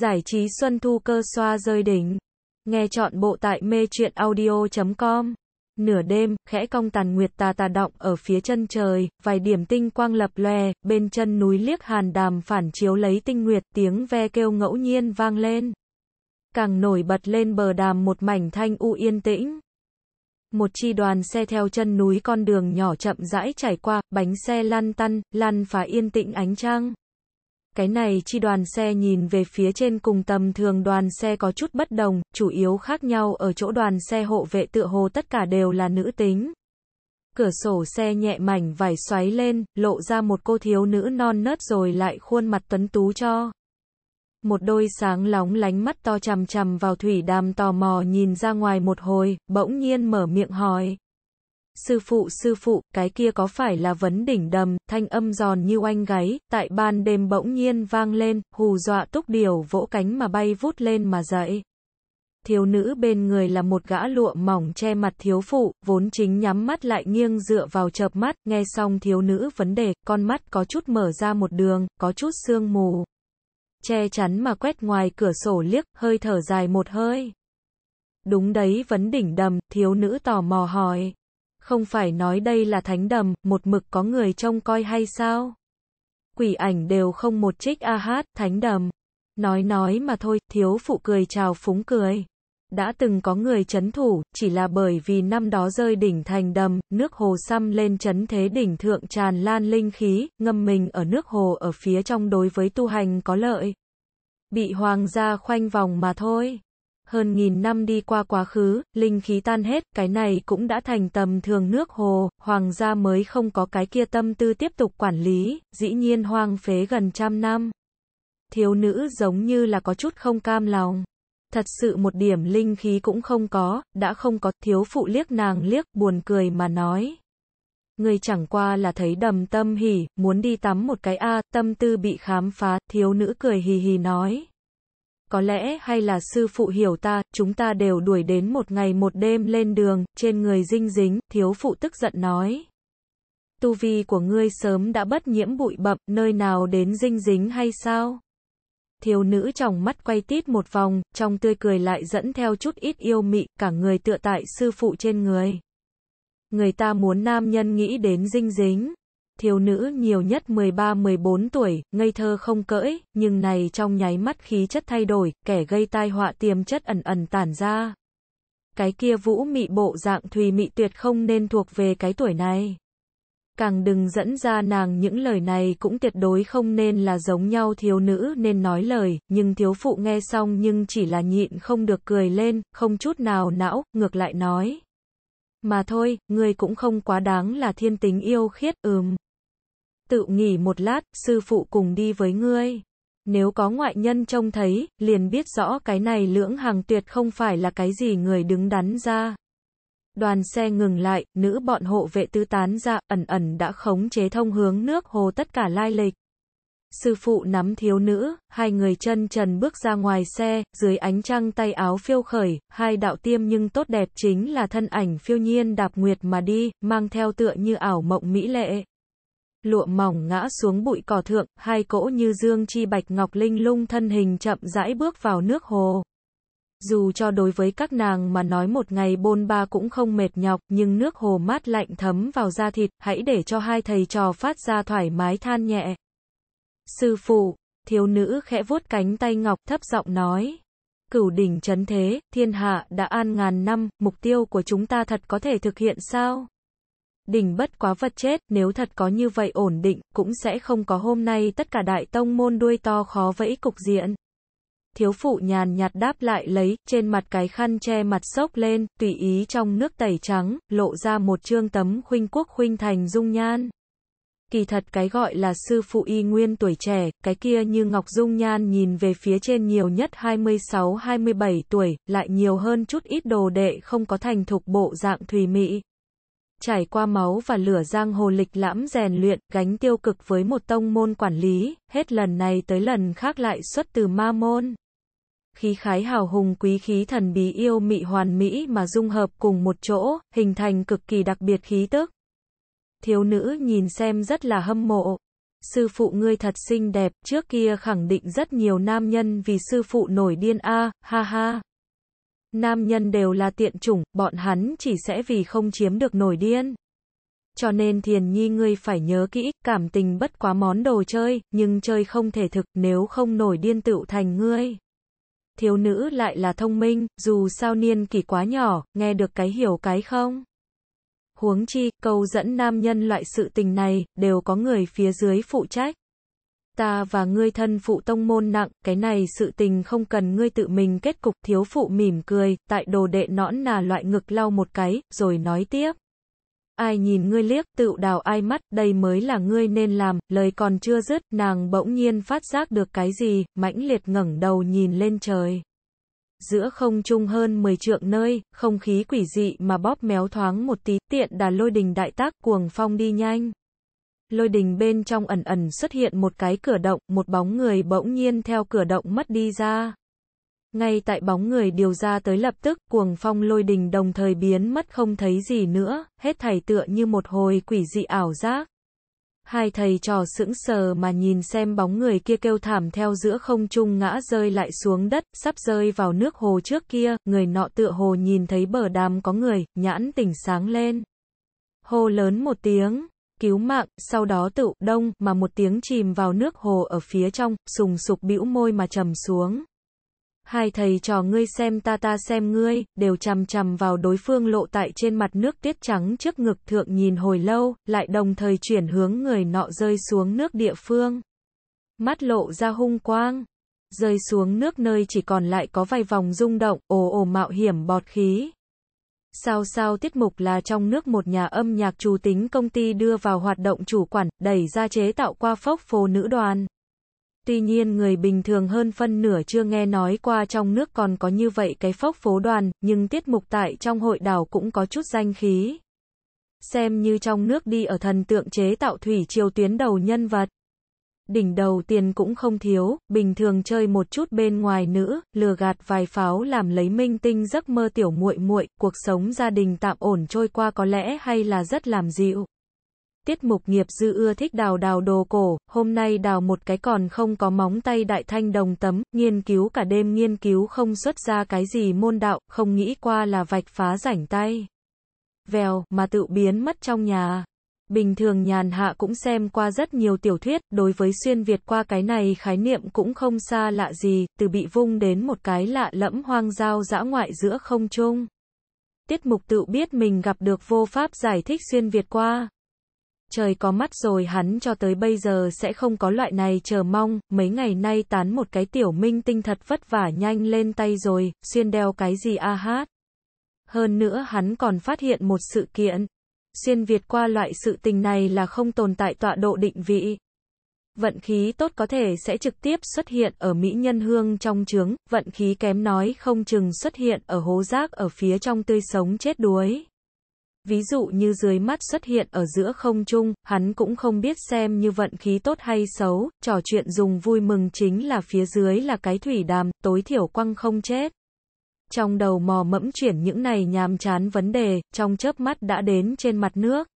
Giải trí Xuân Thu cơ xoa rơi đỉnh. Nghe chọn bộ tại mê truyện audio.com. Nửa đêm, khẽ cong tàn nguyệt tà tà động ở phía chân trời, vài điểm tinh quang lập lòe, bên chân núi liếc hàn đàm phản chiếu lấy tinh nguyệt tiếng ve kêu ngẫu nhiên vang lên. Càng nổi bật lên bờ đàm một mảnh thanh u yên tĩnh. Một chi đoàn xe theo chân núi con đường nhỏ chậm rãi chảy qua, bánh xe lăn tăn, lăn phá yên tĩnh ánh trăng. Cái này chi đoàn xe nhìn về phía trên cùng tầm thường đoàn xe có chút bất đồng, chủ yếu khác nhau ở chỗ đoàn xe hộ vệ tựa hồ tất cả đều là nữ tính. Cửa sổ xe nhẹ mảnh vải xoáy lên, lộ ra một cô thiếu nữ non nớt rồi lại khuôn mặt tuấn tú cho. Một đôi sáng lóng lánh mắt to chằm chằm vào thủy đàm tò mò nhìn ra ngoài một hồi, bỗng nhiên mở miệng hỏi. Sư phụ sư phụ, cái kia có phải là vấn đỉnh đầm, thanh âm giòn như oanh gáy, tại ban đêm bỗng nhiên vang lên, hù dọa túc điều vỗ cánh mà bay vút lên mà dậy. Thiếu nữ bên người là một gã lụa mỏng che mặt thiếu phụ, vốn chính nhắm mắt lại nghiêng dựa vào chợp mắt, nghe xong thiếu nữ vấn đề, con mắt có chút mở ra một đường, có chút sương mù. Che chắn mà quét ngoài cửa sổ liếc, hơi thở dài một hơi. Đúng đấy vấn đỉnh đầm, thiếu nữ tò mò hỏi. Không phải nói đây là thánh đầm, một mực có người trông coi hay sao? Quỷ ảnh đều không một trích a hát, thánh đầm. Nói nói mà thôi, thiếu phụ cười chào phúng cười. Đã từng có người chấn thủ, chỉ là bởi vì năm đó rơi đỉnh thành đầm, nước hồ xăm lên chấn thế đỉnh thượng tràn lan linh khí, ngâm mình ở nước hồ ở phía trong đối với tu hành có lợi. Bị hoàng gia khoanh vòng mà thôi. Hơn nghìn năm đi qua quá khứ, linh khí tan hết, cái này cũng đã thành tầm thường nước hồ, hoàng gia mới không có cái kia tâm tư tiếp tục quản lý, dĩ nhiên hoang phế gần trăm năm. Thiếu nữ giống như là có chút không cam lòng. Thật sự một điểm linh khí cũng không có, đã không có, thiếu phụ liếc nàng liếc, buồn cười mà nói. Người chẳng qua là thấy đầm tâm hỉ, muốn đi tắm một cái a tâm tư bị khám phá, thiếu nữ cười hì hì nói có lẽ hay là sư phụ hiểu ta, chúng ta đều đuổi đến một ngày một đêm lên đường, trên người dinh dính, thiếu phụ tức giận nói. Tu vi của ngươi sớm đã bất nhiễm bụi bậm, nơi nào đến dinh dính hay sao? Thiếu nữ trong mắt quay tít một vòng, trong tươi cười lại dẫn theo chút ít yêu mị, cả người tựa tại sư phụ trên người. Người ta muốn nam nhân nghĩ đến dinh dính thiếu nữ nhiều nhất 13-14 tuổi, ngây thơ không cỡi, nhưng này trong nháy mắt khí chất thay đổi, kẻ gây tai họa tiềm chất ẩn ẩn tản ra. Cái kia vũ mị bộ dạng thùy mị tuyệt không nên thuộc về cái tuổi này. Càng đừng dẫn ra nàng những lời này cũng tuyệt đối không nên là giống nhau thiếu nữ nên nói lời, nhưng thiếu phụ nghe xong nhưng chỉ là nhịn không được cười lên, không chút nào não, ngược lại nói. Mà thôi, người cũng không quá đáng là thiên tính yêu khiết, ừm tự nghỉ một lát, sư phụ cùng đi với ngươi. Nếu có ngoại nhân trông thấy, liền biết rõ cái này lưỡng hàng tuyệt không phải là cái gì người đứng đắn ra. Đoàn xe ngừng lại, nữ bọn hộ vệ tứ tán ra, ẩn ẩn đã khống chế thông hướng nước hồ tất cả lai lịch. Sư phụ nắm thiếu nữ, hai người chân trần bước ra ngoài xe, dưới ánh trăng tay áo phiêu khởi, hai đạo tiêm nhưng tốt đẹp chính là thân ảnh phiêu nhiên đạp nguyệt mà đi, mang theo tựa như ảo mộng mỹ lệ lụa mỏng ngã xuống bụi cỏ thượng, hai cỗ như dương chi bạch ngọc linh lung thân hình chậm rãi bước vào nước hồ. Dù cho đối với các nàng mà nói một ngày bôn ba cũng không mệt nhọc, nhưng nước hồ mát lạnh thấm vào da thịt, hãy để cho hai thầy trò phát ra thoải mái than nhẹ. Sư phụ, thiếu nữ khẽ vuốt cánh tay ngọc thấp giọng nói. Cửu đỉnh chấn thế, thiên hạ đã an ngàn năm, mục tiêu của chúng ta thật có thể thực hiện sao? Đỉnh bất quá vật chết, nếu thật có như vậy ổn định, cũng sẽ không có hôm nay tất cả đại tông môn đuôi to khó vẫy cục diện. Thiếu phụ nhàn nhạt đáp lại lấy, trên mặt cái khăn che mặt sốc lên, tùy ý trong nước tẩy trắng, lộ ra một trương tấm khuynh quốc khuynh thành dung nhan. Kỳ thật cái gọi là sư phụ y nguyên tuổi trẻ, cái kia như Ngọc Dung Nhan nhìn về phía trên nhiều nhất 26-27 tuổi, lại nhiều hơn chút ít đồ đệ không có thành thục bộ dạng thùy mỹ trải qua máu và lửa giang hồ lịch lãm rèn luyện, gánh tiêu cực với một tông môn quản lý, hết lần này tới lần khác lại xuất từ ma môn. Khí khái hào hùng quý khí thần bí yêu mị hoàn mỹ mà dung hợp cùng một chỗ, hình thành cực kỳ đặc biệt khí tức. Thiếu nữ nhìn xem rất là hâm mộ. Sư phụ ngươi thật xinh đẹp, trước kia khẳng định rất nhiều nam nhân vì sư phụ nổi điên a, ha ha. Nam nhân đều là tiện chủng, bọn hắn chỉ sẽ vì không chiếm được nổi điên. Cho nên thiền nhi ngươi phải nhớ kỹ, cảm tình bất quá món đồ chơi, nhưng chơi không thể thực, nếu không nổi điên tựu thành ngươi. Thiếu nữ lại là thông minh, dù sao niên kỷ quá nhỏ, nghe được cái hiểu cái không. Huống chi, câu dẫn nam nhân loại sự tình này, đều có người phía dưới phụ trách ta và ngươi thân phụ tông môn nặng, cái này sự tình không cần ngươi tự mình kết cục, thiếu phụ mỉm cười, tại đồ đệ nõn nà loại ngực lau một cái, rồi nói tiếp. Ai nhìn ngươi liếc, tự đào ai mắt, đây mới là ngươi nên làm, lời còn chưa dứt, nàng bỗng nhiên phát giác được cái gì, mãnh liệt ngẩng đầu nhìn lên trời. Giữa không trung hơn 10 trượng nơi, không khí quỷ dị mà bóp méo thoáng một tí, tiện đà lôi đình đại tác cuồng phong đi nhanh lôi đình bên trong ẩn ẩn xuất hiện một cái cửa động, một bóng người bỗng nhiên theo cửa động mất đi ra. Ngay tại bóng người điều ra tới lập tức, cuồng phong lôi đình đồng thời biến mất không thấy gì nữa, hết thảy tựa như một hồi quỷ dị ảo giác. Hai thầy trò sững sờ mà nhìn xem bóng người kia kêu thảm theo giữa không trung ngã rơi lại xuống đất, sắp rơi vào nước hồ trước kia, người nọ tựa hồ nhìn thấy bờ đàm có người, nhãn tỉnh sáng lên. Hô lớn một tiếng, cứu mạng, sau đó tự đông mà một tiếng chìm vào nước hồ ở phía trong, sùng sục bĩu môi mà trầm xuống. Hai thầy trò ngươi xem ta ta xem ngươi, đều chằm chằm vào đối phương lộ tại trên mặt nước tiết trắng trước ngực thượng nhìn hồi lâu, lại đồng thời chuyển hướng người nọ rơi xuống nước địa phương. Mắt lộ ra hung quang, rơi xuống nước nơi chỉ còn lại có vài vòng rung động, ồ ồ mạo hiểm bọt khí. Sao sao tiết mục là trong nước một nhà âm nhạc chủ tính công ty đưa vào hoạt động chủ quản, đẩy ra chế tạo qua phốc phô nữ đoàn. Tuy nhiên người bình thường hơn phân nửa chưa nghe nói qua trong nước còn có như vậy cái phốc phố đoàn, nhưng tiết mục tại trong hội đảo cũng có chút danh khí. Xem như trong nước đi ở thần tượng chế tạo thủy triều tuyến đầu nhân vật đỉnh đầu tiền cũng không thiếu, bình thường chơi một chút bên ngoài nữa, lừa gạt vài pháo làm lấy minh tinh giấc mơ tiểu muội muội, cuộc sống gia đình tạm ổn trôi qua có lẽ hay là rất làm dịu. Tiết mục nghiệp dư ưa thích đào đào đồ cổ, hôm nay đào một cái còn không có móng tay đại thanh đồng tấm, nghiên cứu cả đêm nghiên cứu không xuất ra cái gì môn đạo, không nghĩ qua là vạch phá rảnh tay. Vèo, mà tự biến mất trong nhà bình thường nhàn hạ cũng xem qua rất nhiều tiểu thuyết, đối với xuyên Việt qua cái này khái niệm cũng không xa lạ gì, từ bị vung đến một cái lạ lẫm hoang giao dã ngoại giữa không trung. Tiết mục tự biết mình gặp được vô pháp giải thích xuyên Việt qua. Trời có mắt rồi hắn cho tới bây giờ sẽ không có loại này chờ mong, mấy ngày nay tán một cái tiểu minh tinh thật vất vả nhanh lên tay rồi, xuyên đeo cái gì a hát. Hơn nữa hắn còn phát hiện một sự kiện, xuyên Việt qua loại sự tình này là không tồn tại tọa độ định vị. Vận khí tốt có thể sẽ trực tiếp xuất hiện ở Mỹ Nhân Hương trong trướng, vận khí kém nói không chừng xuất hiện ở hố rác ở phía trong tươi sống chết đuối. Ví dụ như dưới mắt xuất hiện ở giữa không trung, hắn cũng không biết xem như vận khí tốt hay xấu, trò chuyện dùng vui mừng chính là phía dưới là cái thủy đàm, tối thiểu quăng không chết trong đầu mò mẫm chuyển những này nhàm chán vấn đề, trong chớp mắt đã đến trên mặt nước.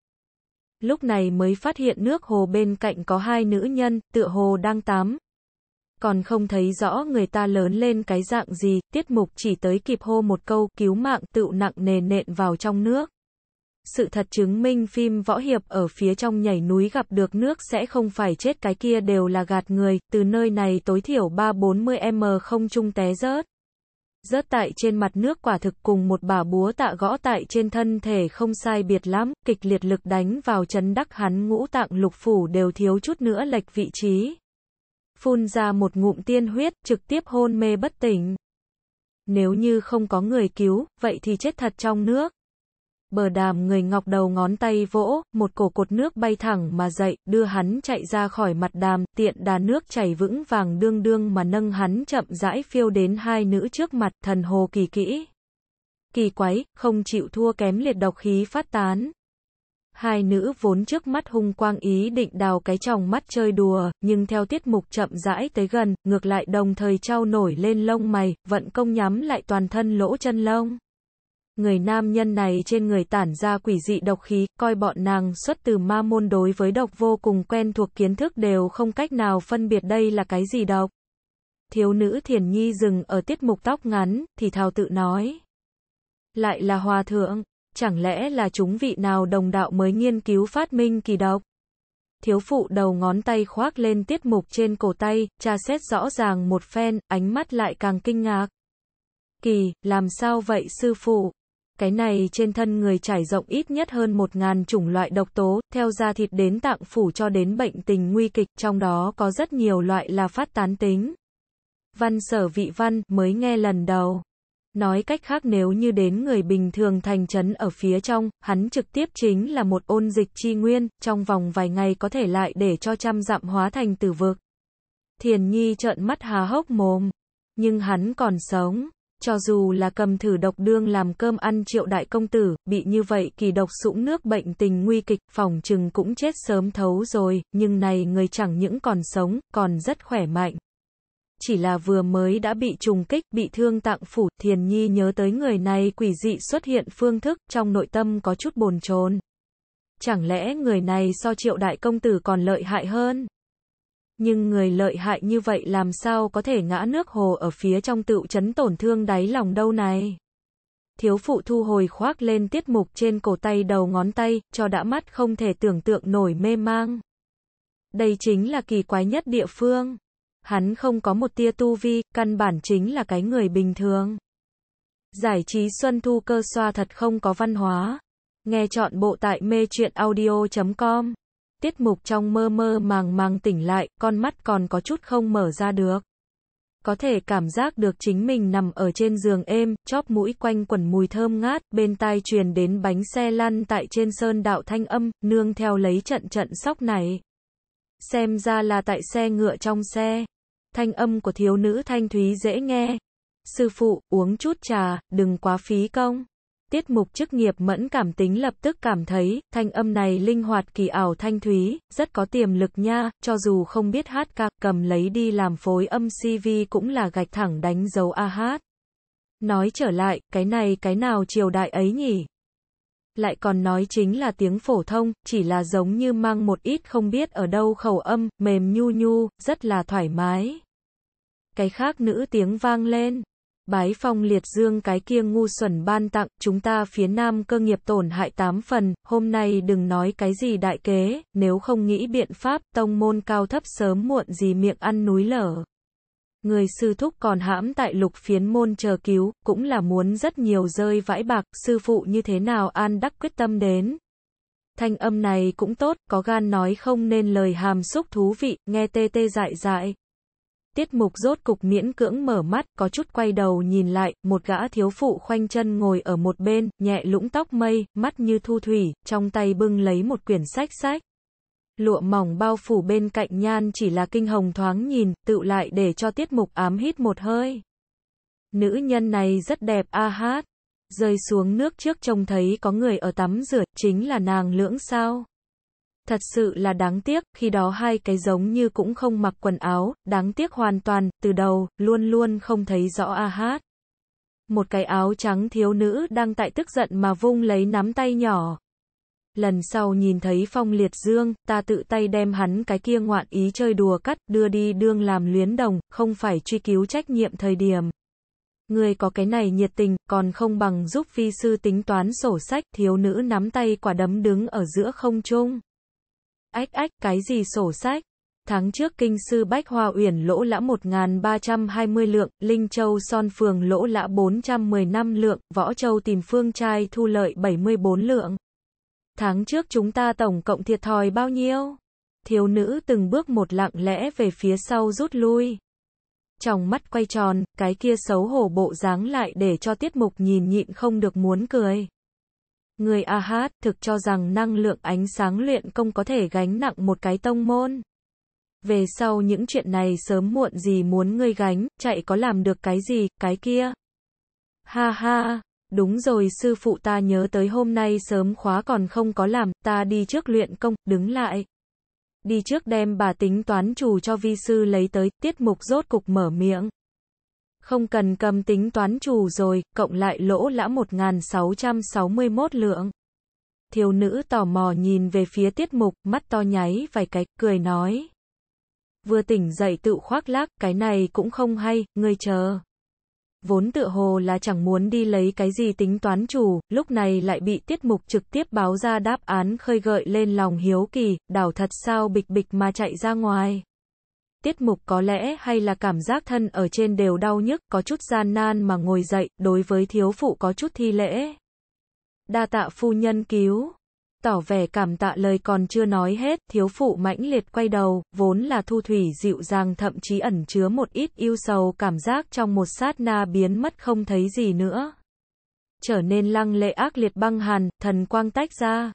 Lúc này mới phát hiện nước hồ bên cạnh có hai nữ nhân, tựa hồ đang tắm. Còn không thấy rõ người ta lớn lên cái dạng gì, tiết mục chỉ tới kịp hô một câu cứu mạng tự nặng nề nện vào trong nước. Sự thật chứng minh phim võ hiệp ở phía trong nhảy núi gặp được nước sẽ không phải chết cái kia đều là gạt người, từ nơi này tối thiểu 3-40m không trung té rớt rớt tại trên mặt nước quả thực cùng một bà búa tạ gõ tại trên thân thể không sai biệt lắm, kịch liệt lực đánh vào chấn đắc hắn ngũ tạng lục phủ đều thiếu chút nữa lệch vị trí. Phun ra một ngụm tiên huyết, trực tiếp hôn mê bất tỉnh. Nếu như không có người cứu, vậy thì chết thật trong nước bờ đàm người ngọc đầu ngón tay vỗ, một cổ cột nước bay thẳng mà dậy, đưa hắn chạy ra khỏi mặt đàm, tiện đà nước chảy vững vàng đương đương mà nâng hắn chậm rãi phiêu đến hai nữ trước mặt, thần hồ kỳ kỹ. Kỳ quái, không chịu thua kém liệt độc khí phát tán. Hai nữ vốn trước mắt hung quang ý định đào cái tròng mắt chơi đùa, nhưng theo tiết mục chậm rãi tới gần, ngược lại đồng thời trao nổi lên lông mày, vận công nhắm lại toàn thân lỗ chân lông người nam nhân này trên người tản ra quỷ dị độc khí, coi bọn nàng xuất từ ma môn đối với độc vô cùng quen thuộc kiến thức đều không cách nào phân biệt đây là cái gì độc. Thiếu nữ thiền nhi dừng ở tiết mục tóc ngắn, thì thào tự nói. Lại là hòa thượng, chẳng lẽ là chúng vị nào đồng đạo mới nghiên cứu phát minh kỳ độc? Thiếu phụ đầu ngón tay khoác lên tiết mục trên cổ tay, tra xét rõ ràng một phen, ánh mắt lại càng kinh ngạc. Kỳ, làm sao vậy sư phụ? Cái này trên thân người trải rộng ít nhất hơn một ngàn chủng loại độc tố, theo da thịt đến tạng phủ cho đến bệnh tình nguy kịch, trong đó có rất nhiều loại là phát tán tính. Văn sở vị văn mới nghe lần đầu. Nói cách khác nếu như đến người bình thường thành chấn ở phía trong, hắn trực tiếp chính là một ôn dịch chi nguyên, trong vòng vài ngày có thể lại để cho trăm dặm hóa thành tử vực. Thiền Nhi trợn mắt há hốc mồm. Nhưng hắn còn sống. Cho dù là cầm thử độc đương làm cơm ăn triệu đại công tử, bị như vậy kỳ độc sũng nước bệnh tình nguy kịch, phòng trừng cũng chết sớm thấu rồi, nhưng này người chẳng những còn sống, còn rất khỏe mạnh. Chỉ là vừa mới đã bị trùng kích, bị thương tạng phủ, thiền nhi nhớ tới người này quỷ dị xuất hiện phương thức, trong nội tâm có chút bồn chồn. Chẳng lẽ người này so triệu đại công tử còn lợi hại hơn? nhưng người lợi hại như vậy làm sao có thể ngã nước hồ ở phía trong tựu chấn tổn thương đáy lòng đâu này. Thiếu phụ thu hồi khoác lên tiết mục trên cổ tay đầu ngón tay, cho đã mắt không thể tưởng tượng nổi mê mang. Đây chính là kỳ quái nhất địa phương. Hắn không có một tia tu vi, căn bản chính là cái người bình thường. Giải trí xuân thu cơ xoa thật không có văn hóa. Nghe chọn bộ tại mê truyện audio.com tiết mục trong mơ mơ màng màng tỉnh lại, con mắt còn có chút không mở ra được. Có thể cảm giác được chính mình nằm ở trên giường êm, chóp mũi quanh quẩn mùi thơm ngát, bên tai truyền đến bánh xe lăn tại trên sơn đạo thanh âm, nương theo lấy trận trận sóc này. Xem ra là tại xe ngựa trong xe. Thanh âm của thiếu nữ thanh thúy dễ nghe. Sư phụ, uống chút trà, đừng quá phí công. Tiết mục chức nghiệp mẫn cảm tính lập tức cảm thấy, thanh âm này linh hoạt kỳ ảo thanh thúy, rất có tiềm lực nha, cho dù không biết hát ca, cầm lấy đi làm phối âm CV cũng là gạch thẳng đánh dấu A hát. Nói trở lại, cái này cái nào triều đại ấy nhỉ? Lại còn nói chính là tiếng phổ thông, chỉ là giống như mang một ít không biết ở đâu khẩu âm, mềm nhu nhu, rất là thoải mái. Cái khác nữ tiếng vang lên bái phong liệt dương cái kia ngu xuẩn ban tặng, chúng ta phía nam cơ nghiệp tổn hại tám phần, hôm nay đừng nói cái gì đại kế, nếu không nghĩ biện pháp, tông môn cao thấp sớm muộn gì miệng ăn núi lở. Người sư thúc còn hãm tại lục phiến môn chờ cứu, cũng là muốn rất nhiều rơi vãi bạc, sư phụ như thế nào an đắc quyết tâm đến. Thanh âm này cũng tốt, có gan nói không nên lời hàm xúc thú vị, nghe tê tê dại dại, Tiết mục rốt cục miễn cưỡng mở mắt, có chút quay đầu nhìn lại, một gã thiếu phụ khoanh chân ngồi ở một bên, nhẹ lũng tóc mây, mắt như thu thủy, trong tay bưng lấy một quyển sách sách. Lụa mỏng bao phủ bên cạnh nhan chỉ là kinh hồng thoáng nhìn, tự lại để cho tiết mục ám hít một hơi. Nữ nhân này rất đẹp a hát. Rơi xuống nước trước trông thấy có người ở tắm rửa, chính là nàng lưỡng sao. Thật sự là đáng tiếc, khi đó hai cái giống như cũng không mặc quần áo, đáng tiếc hoàn toàn, từ đầu, luôn luôn không thấy rõ a hát. Một cái áo trắng thiếu nữ đang tại tức giận mà vung lấy nắm tay nhỏ. Lần sau nhìn thấy phong liệt dương, ta tự tay đem hắn cái kia ngoạn ý chơi đùa cắt, đưa đi đương làm luyến đồng, không phải truy cứu trách nhiệm thời điểm. Người có cái này nhiệt tình, còn không bằng giúp phi sư tính toán sổ sách, thiếu nữ nắm tay quả đấm đứng ở giữa không trung ách ách, cái gì sổ sách? Tháng trước kinh sư Bách Hoa Uyển lỗ lã 1.320 lượng, Linh Châu Son Phường lỗ lã 415 lượng, Võ Châu tìm phương trai thu lợi 74 lượng. Tháng trước chúng ta tổng cộng thiệt thòi bao nhiêu? Thiếu nữ từng bước một lặng lẽ về phía sau rút lui. Trong mắt quay tròn, cái kia xấu hổ bộ dáng lại để cho tiết mục nhìn nhịn không được muốn cười. Người A Hát thực cho rằng năng lượng ánh sáng luyện công có thể gánh nặng một cái tông môn. Về sau những chuyện này sớm muộn gì muốn ngươi gánh, chạy có làm được cái gì, cái kia. Ha ha, đúng rồi sư phụ ta nhớ tới hôm nay sớm khóa còn không có làm, ta đi trước luyện công, đứng lại. Đi trước đem bà tính toán chủ cho vi sư lấy tới, tiết mục rốt cục mở miệng không cần cầm tính toán chủ rồi, cộng lại lỗ lã 1661 lượng. Thiếu nữ tò mò nhìn về phía tiết mục, mắt to nháy vài cái, cười nói. Vừa tỉnh dậy tự khoác lác, cái này cũng không hay, ngươi chờ. Vốn tự hồ là chẳng muốn đi lấy cái gì tính toán chủ, lúc này lại bị tiết mục trực tiếp báo ra đáp án khơi gợi lên lòng hiếu kỳ, đảo thật sao bịch bịch mà chạy ra ngoài tiết mục có lẽ hay là cảm giác thân ở trên đều đau nhức, có chút gian nan mà ngồi dậy, đối với thiếu phụ có chút thi lễ. Đa tạ phu nhân cứu. Tỏ vẻ cảm tạ lời còn chưa nói hết, thiếu phụ mãnh liệt quay đầu, vốn là thu thủy dịu dàng thậm chí ẩn chứa một ít yêu sầu cảm giác trong một sát na biến mất không thấy gì nữa. Trở nên lăng lệ ác liệt băng hàn, thần quang tách ra,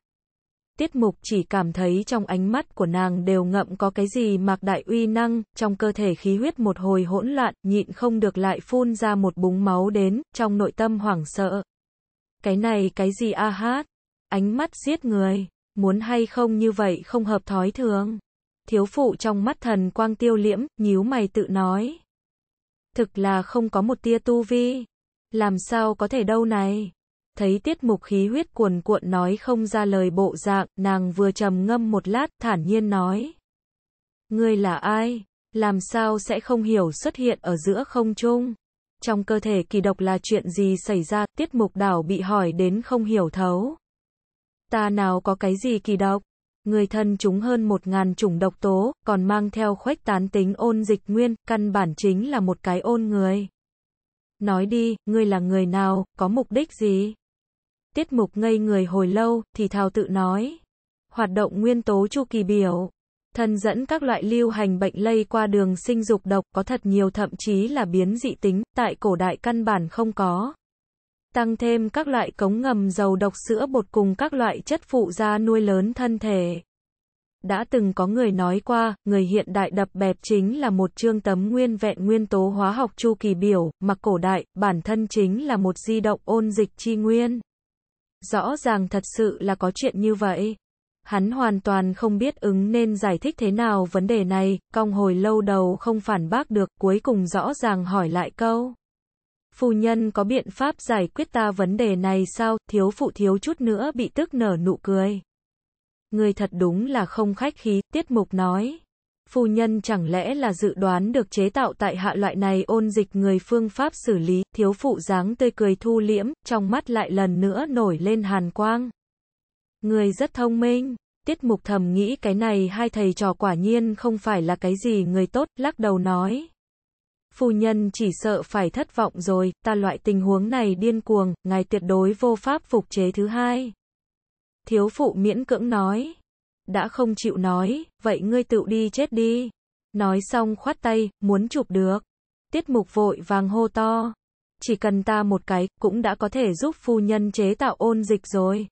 tiết mục chỉ cảm thấy trong ánh mắt của nàng đều ngậm có cái gì mạc đại uy năng, trong cơ thể khí huyết một hồi hỗn loạn, nhịn không được lại phun ra một búng máu đến, trong nội tâm hoảng sợ. Cái này cái gì a hát, ánh mắt giết người, muốn hay không như vậy không hợp thói thường. Thiếu phụ trong mắt thần quang tiêu liễm, nhíu mày tự nói. Thực là không có một tia tu vi. Làm sao có thể đâu này thấy tiết mục khí huyết cuồn cuộn nói không ra lời bộ dạng, nàng vừa trầm ngâm một lát, thản nhiên nói. Ngươi là ai? Làm sao sẽ không hiểu xuất hiện ở giữa không trung? Trong cơ thể kỳ độc là chuyện gì xảy ra, tiết mục đảo bị hỏi đến không hiểu thấu. Ta nào có cái gì kỳ độc? Người thân chúng hơn một ngàn chủng độc tố, còn mang theo khuếch tán tính ôn dịch nguyên, căn bản chính là một cái ôn người. Nói đi, ngươi là người nào, có mục đích gì? Tiết mục ngây người hồi lâu, thì thào tự nói. Hoạt động nguyên tố chu kỳ biểu. thần dẫn các loại lưu hành bệnh lây qua đường sinh dục độc có thật nhiều thậm chí là biến dị tính, tại cổ đại căn bản không có. Tăng thêm các loại cống ngầm dầu độc sữa bột cùng các loại chất phụ da nuôi lớn thân thể. Đã từng có người nói qua, người hiện đại đập bẹp chính là một chương tấm nguyên vẹn nguyên tố hóa học chu kỳ biểu, mà cổ đại, bản thân chính là một di động ôn dịch chi nguyên. Rõ ràng thật sự là có chuyện như vậy. Hắn hoàn toàn không biết ứng nên giải thích thế nào vấn đề này, cong hồi lâu đầu không phản bác được, cuối cùng rõ ràng hỏi lại câu. Phu nhân có biện pháp giải quyết ta vấn đề này sao, thiếu phụ thiếu chút nữa bị tức nở nụ cười. Người thật đúng là không khách khí, tiết mục nói phu nhân chẳng lẽ là dự đoán được chế tạo tại hạ loại này ôn dịch người phương pháp xử lý, thiếu phụ dáng tươi cười thu liễm, trong mắt lại lần nữa nổi lên hàn quang. Người rất thông minh, tiết mục thầm nghĩ cái này hai thầy trò quả nhiên không phải là cái gì người tốt, lắc đầu nói. Phu nhân chỉ sợ phải thất vọng rồi, ta loại tình huống này điên cuồng, ngài tuyệt đối vô pháp phục chế thứ hai. Thiếu phụ miễn cưỡng nói đã không chịu nói, vậy ngươi tự đi chết đi. Nói xong khoát tay, muốn chụp được. Tiết mục vội vàng hô to. Chỉ cần ta một cái, cũng đã có thể giúp phu nhân chế tạo ôn dịch rồi.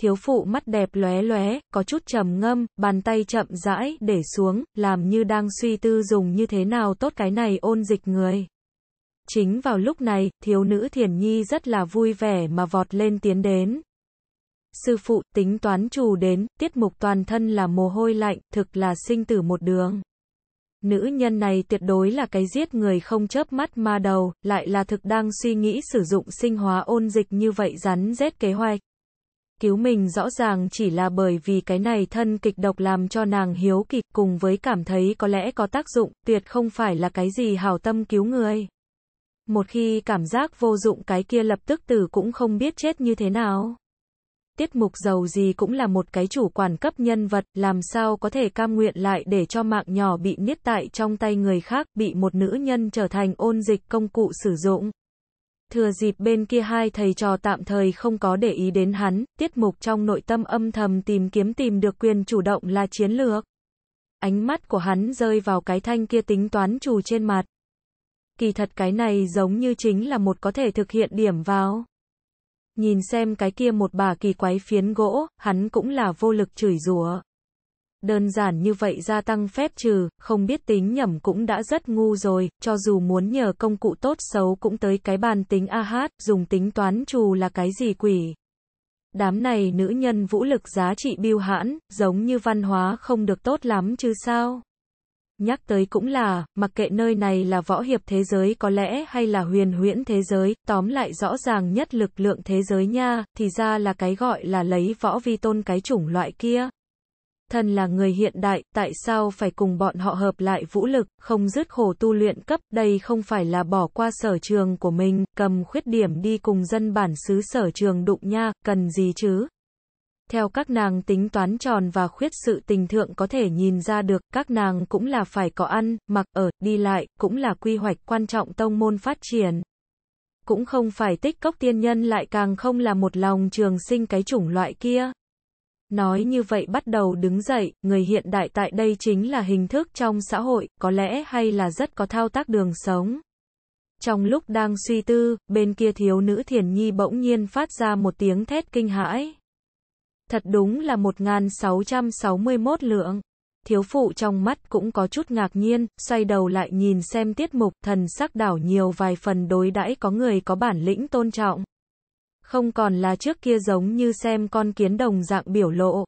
Thiếu phụ mắt đẹp lóe lóe, có chút trầm ngâm, bàn tay chậm rãi, để xuống, làm như đang suy tư dùng như thế nào tốt cái này ôn dịch người. Chính vào lúc này, thiếu nữ thiền nhi rất là vui vẻ mà vọt lên tiến đến, sư phụ, tính toán chủ đến, tiết mục toàn thân là mồ hôi lạnh, thực là sinh tử một đường. Nữ nhân này tuyệt đối là cái giết người không chớp mắt mà đầu, lại là thực đang suy nghĩ sử dụng sinh hóa ôn dịch như vậy rắn rết kế hoạch. Cứu mình rõ ràng chỉ là bởi vì cái này thân kịch độc làm cho nàng hiếu kỳ cùng với cảm thấy có lẽ có tác dụng, tuyệt không phải là cái gì hảo tâm cứu người. Một khi cảm giác vô dụng cái kia lập tức tử cũng không biết chết như thế nào tiết mục giàu gì cũng là một cái chủ quản cấp nhân vật, làm sao có thể cam nguyện lại để cho mạng nhỏ bị niết tại trong tay người khác, bị một nữ nhân trở thành ôn dịch công cụ sử dụng. Thừa dịp bên kia hai thầy trò tạm thời không có để ý đến hắn, tiết mục trong nội tâm âm thầm tìm kiếm tìm được quyền chủ động là chiến lược. Ánh mắt của hắn rơi vào cái thanh kia tính toán chủ trên mặt. Kỳ thật cái này giống như chính là một có thể thực hiện điểm vào. Nhìn xem cái kia một bà kỳ quái phiến gỗ, hắn cũng là vô lực chửi rủa. Đơn giản như vậy gia tăng phép trừ, không biết tính nhẩm cũng đã rất ngu rồi, cho dù muốn nhờ công cụ tốt xấu cũng tới cái bàn tính a AH, dùng tính toán trù là cái gì quỷ. Đám này nữ nhân vũ lực giá trị biêu hãn, giống như văn hóa không được tốt lắm chứ sao? nhắc tới cũng là, mặc kệ nơi này là võ hiệp thế giới có lẽ hay là huyền huyễn thế giới, tóm lại rõ ràng nhất lực lượng thế giới nha, thì ra là cái gọi là lấy võ vi tôn cái chủng loại kia. Thần là người hiện đại, tại sao phải cùng bọn họ hợp lại vũ lực, không dứt khổ tu luyện cấp, đây không phải là bỏ qua sở trường của mình, cầm khuyết điểm đi cùng dân bản xứ sở trường đụng nha, cần gì chứ? Theo các nàng tính toán tròn và khuyết sự tình thượng có thể nhìn ra được, các nàng cũng là phải có ăn, mặc, ở, đi lại, cũng là quy hoạch quan trọng tông môn phát triển. Cũng không phải tích cốc tiên nhân lại càng không là một lòng trường sinh cái chủng loại kia. Nói như vậy bắt đầu đứng dậy, người hiện đại tại đây chính là hình thức trong xã hội, có lẽ hay là rất có thao tác đường sống. Trong lúc đang suy tư, bên kia thiếu nữ thiền nhi bỗng nhiên phát ra một tiếng thét kinh hãi. Thật đúng là 1661 lượng. Thiếu phụ trong mắt cũng có chút ngạc nhiên, xoay đầu lại nhìn xem tiết mục, thần sắc đảo nhiều vài phần đối đãi có người có bản lĩnh tôn trọng. Không còn là trước kia giống như xem con kiến đồng dạng biểu lộ.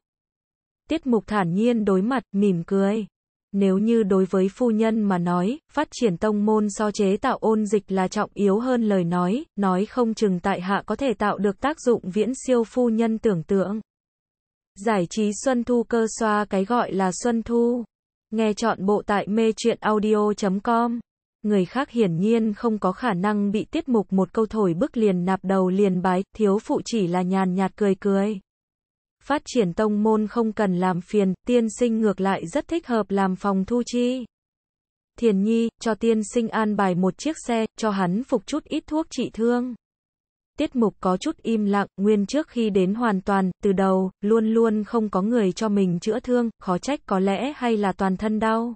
Tiết mục thản nhiên đối mặt, mỉm cười. Nếu như đối với phu nhân mà nói, phát triển tông môn so chế tạo ôn dịch là trọng yếu hơn lời nói, nói không chừng tại hạ có thể tạo được tác dụng viễn siêu phu nhân tưởng tượng. Giải trí Xuân Thu cơ xoa cái gọi là Xuân Thu. Nghe chọn bộ tại mê truyện audio.com. Người khác hiển nhiên không có khả năng bị tiết mục một câu thổi bức liền nạp đầu liền bái, thiếu phụ chỉ là nhàn nhạt cười cười. Phát triển tông môn không cần làm phiền, tiên sinh ngược lại rất thích hợp làm phòng thu chi. Thiền Nhi, cho tiên sinh an bài một chiếc xe, cho hắn phục chút ít thuốc trị thương. Tiết mục có chút im lặng, nguyên trước khi đến hoàn toàn, từ đầu, luôn luôn không có người cho mình chữa thương, khó trách có lẽ hay là toàn thân đau.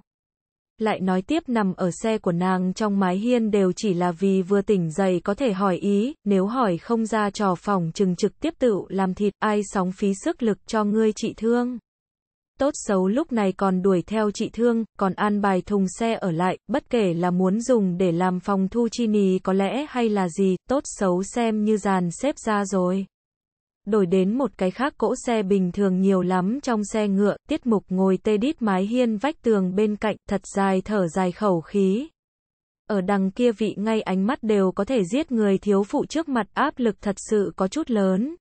Lại nói tiếp nằm ở xe của nàng trong mái hiên đều chỉ là vì vừa tỉnh dậy có thể hỏi ý, nếu hỏi không ra trò phòng chừng trực tiếp tự làm thịt ai sóng phí sức lực cho ngươi trị thương tốt xấu lúc này còn đuổi theo chị Thương, còn an bài thùng xe ở lại, bất kể là muốn dùng để làm phòng thu chi nì có lẽ hay là gì, tốt xấu xem như dàn xếp ra rồi. Đổi đến một cái khác cỗ xe bình thường nhiều lắm trong xe ngựa, tiết mục ngồi tê đít mái hiên vách tường bên cạnh, thật dài thở dài khẩu khí. Ở đằng kia vị ngay ánh mắt đều có thể giết người thiếu phụ trước mặt áp lực thật sự có chút lớn.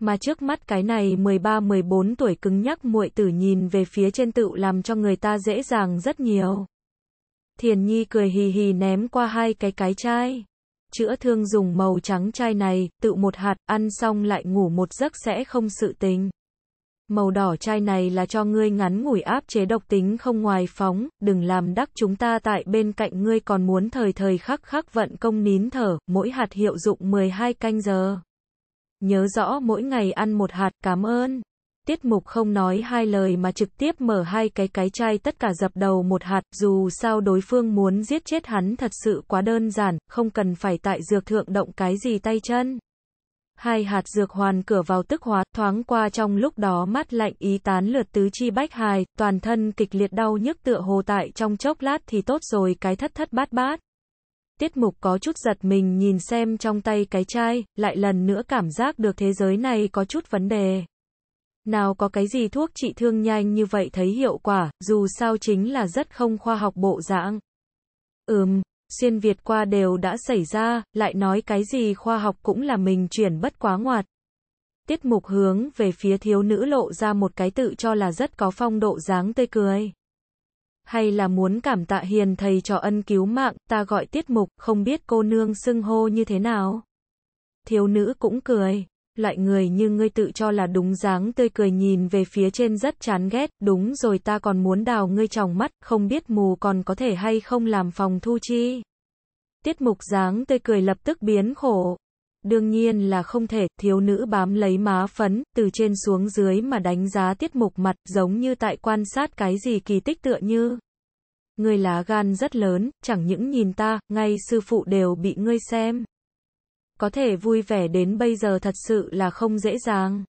Mà trước mắt cái này 13-14 tuổi cứng nhắc muội tử nhìn về phía trên tựu làm cho người ta dễ dàng rất nhiều. Thiền Nhi cười hì hì ném qua hai cái cái chai. Chữa thương dùng màu trắng chai này, tự một hạt, ăn xong lại ngủ một giấc sẽ không sự tình. Màu đỏ chai này là cho ngươi ngắn ngủi áp chế độc tính không ngoài phóng, đừng làm đắc chúng ta tại bên cạnh ngươi còn muốn thời thời khắc khắc vận công nín thở, mỗi hạt hiệu dụng 12 canh giờ. Nhớ rõ mỗi ngày ăn một hạt cảm ơn. Tiết mục không nói hai lời mà trực tiếp mở hai cái cái chai tất cả dập đầu một hạt, dù sao đối phương muốn giết chết hắn thật sự quá đơn giản, không cần phải tại dược thượng động cái gì tay chân. Hai hạt dược hoàn cửa vào tức hóa, thoáng qua trong lúc đó mát lạnh ý tán lượt tứ chi bách hài, toàn thân kịch liệt đau nhức tựa hồ tại trong chốc lát thì tốt rồi cái thất thất bát bát. Tiết mục có chút giật mình nhìn xem trong tay cái chai, lại lần nữa cảm giác được thế giới này có chút vấn đề. Nào có cái gì thuốc trị thương nhanh như vậy thấy hiệu quả, dù sao chính là rất không khoa học bộ dạng. Ừm, xuyên Việt qua đều đã xảy ra, lại nói cái gì khoa học cũng là mình chuyển bất quá ngoạt. Tiết mục hướng về phía thiếu nữ lộ ra một cái tự cho là rất có phong độ dáng tươi cười hay là muốn cảm tạ hiền thầy cho ân cứu mạng, ta gọi tiết mục, không biết cô nương xưng hô như thế nào. Thiếu nữ cũng cười, loại người như ngươi tự cho là đúng dáng tươi cười nhìn về phía trên rất chán ghét, đúng rồi ta còn muốn đào ngươi tròng mắt, không biết mù còn có thể hay không làm phòng thu chi. Tiết mục dáng tươi cười lập tức biến khổ, đương nhiên là không thể, thiếu nữ bám lấy má phấn, từ trên xuống dưới mà đánh giá tiết mục mặt, giống như tại quan sát cái gì kỳ tích tựa như. người lá gan rất lớn, chẳng những nhìn ta, ngay sư phụ đều bị ngươi xem. Có thể vui vẻ đến bây giờ thật sự là không dễ dàng.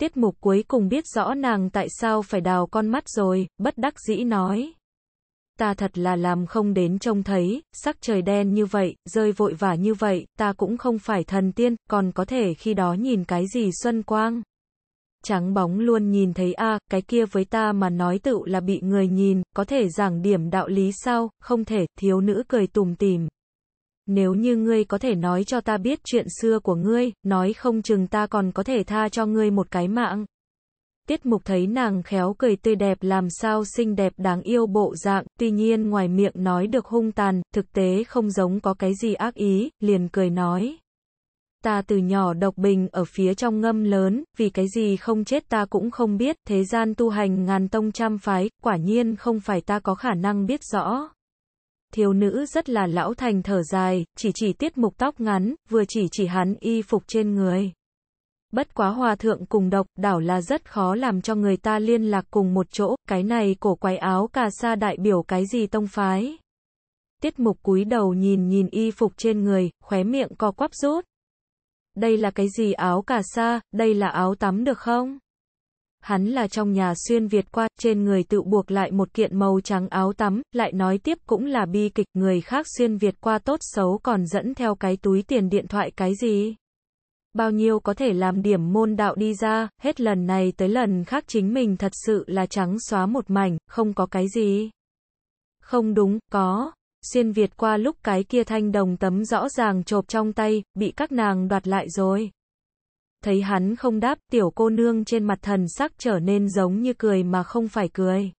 Tiết mục cuối cùng biết rõ nàng tại sao phải đào con mắt rồi, bất đắc dĩ nói ta thật là làm không đến trông thấy, sắc trời đen như vậy, rơi vội vã như vậy, ta cũng không phải thần tiên, còn có thể khi đó nhìn cái gì xuân quang. Trắng bóng luôn nhìn thấy a à, cái kia với ta mà nói tự là bị người nhìn, có thể giảng điểm đạo lý sao, không thể, thiếu nữ cười tùm tìm. Nếu như ngươi có thể nói cho ta biết chuyện xưa của ngươi, nói không chừng ta còn có thể tha cho ngươi một cái mạng. Tiết mục thấy nàng khéo cười tươi đẹp làm sao xinh đẹp đáng yêu bộ dạng, tuy nhiên ngoài miệng nói được hung tàn, thực tế không giống có cái gì ác ý, liền cười nói. Ta từ nhỏ độc bình ở phía trong ngâm lớn, vì cái gì không chết ta cũng không biết, thế gian tu hành ngàn tông trăm phái, quả nhiên không phải ta có khả năng biết rõ. Thiếu nữ rất là lão thành thở dài, chỉ chỉ tiết mục tóc ngắn, vừa chỉ chỉ hắn y phục trên người. Bất quá hòa thượng cùng độc, đảo là rất khó làm cho người ta liên lạc cùng một chỗ, cái này cổ quái áo cà sa đại biểu cái gì tông phái. Tiết mục cúi đầu nhìn nhìn y phục trên người, khóe miệng co quắp rút. Đây là cái gì áo cà sa, đây là áo tắm được không? Hắn là trong nhà xuyên Việt qua, trên người tự buộc lại một kiện màu trắng áo tắm, lại nói tiếp cũng là bi kịch, người khác xuyên Việt qua tốt xấu còn dẫn theo cái túi tiền điện thoại cái gì? bao nhiêu có thể làm điểm môn đạo đi ra, hết lần này tới lần khác chính mình thật sự là trắng xóa một mảnh, không có cái gì. Không đúng, có. Xuyên Việt qua lúc cái kia thanh đồng tấm rõ ràng chộp trong tay, bị các nàng đoạt lại rồi. Thấy hắn không đáp, tiểu cô nương trên mặt thần sắc trở nên giống như cười mà không phải cười.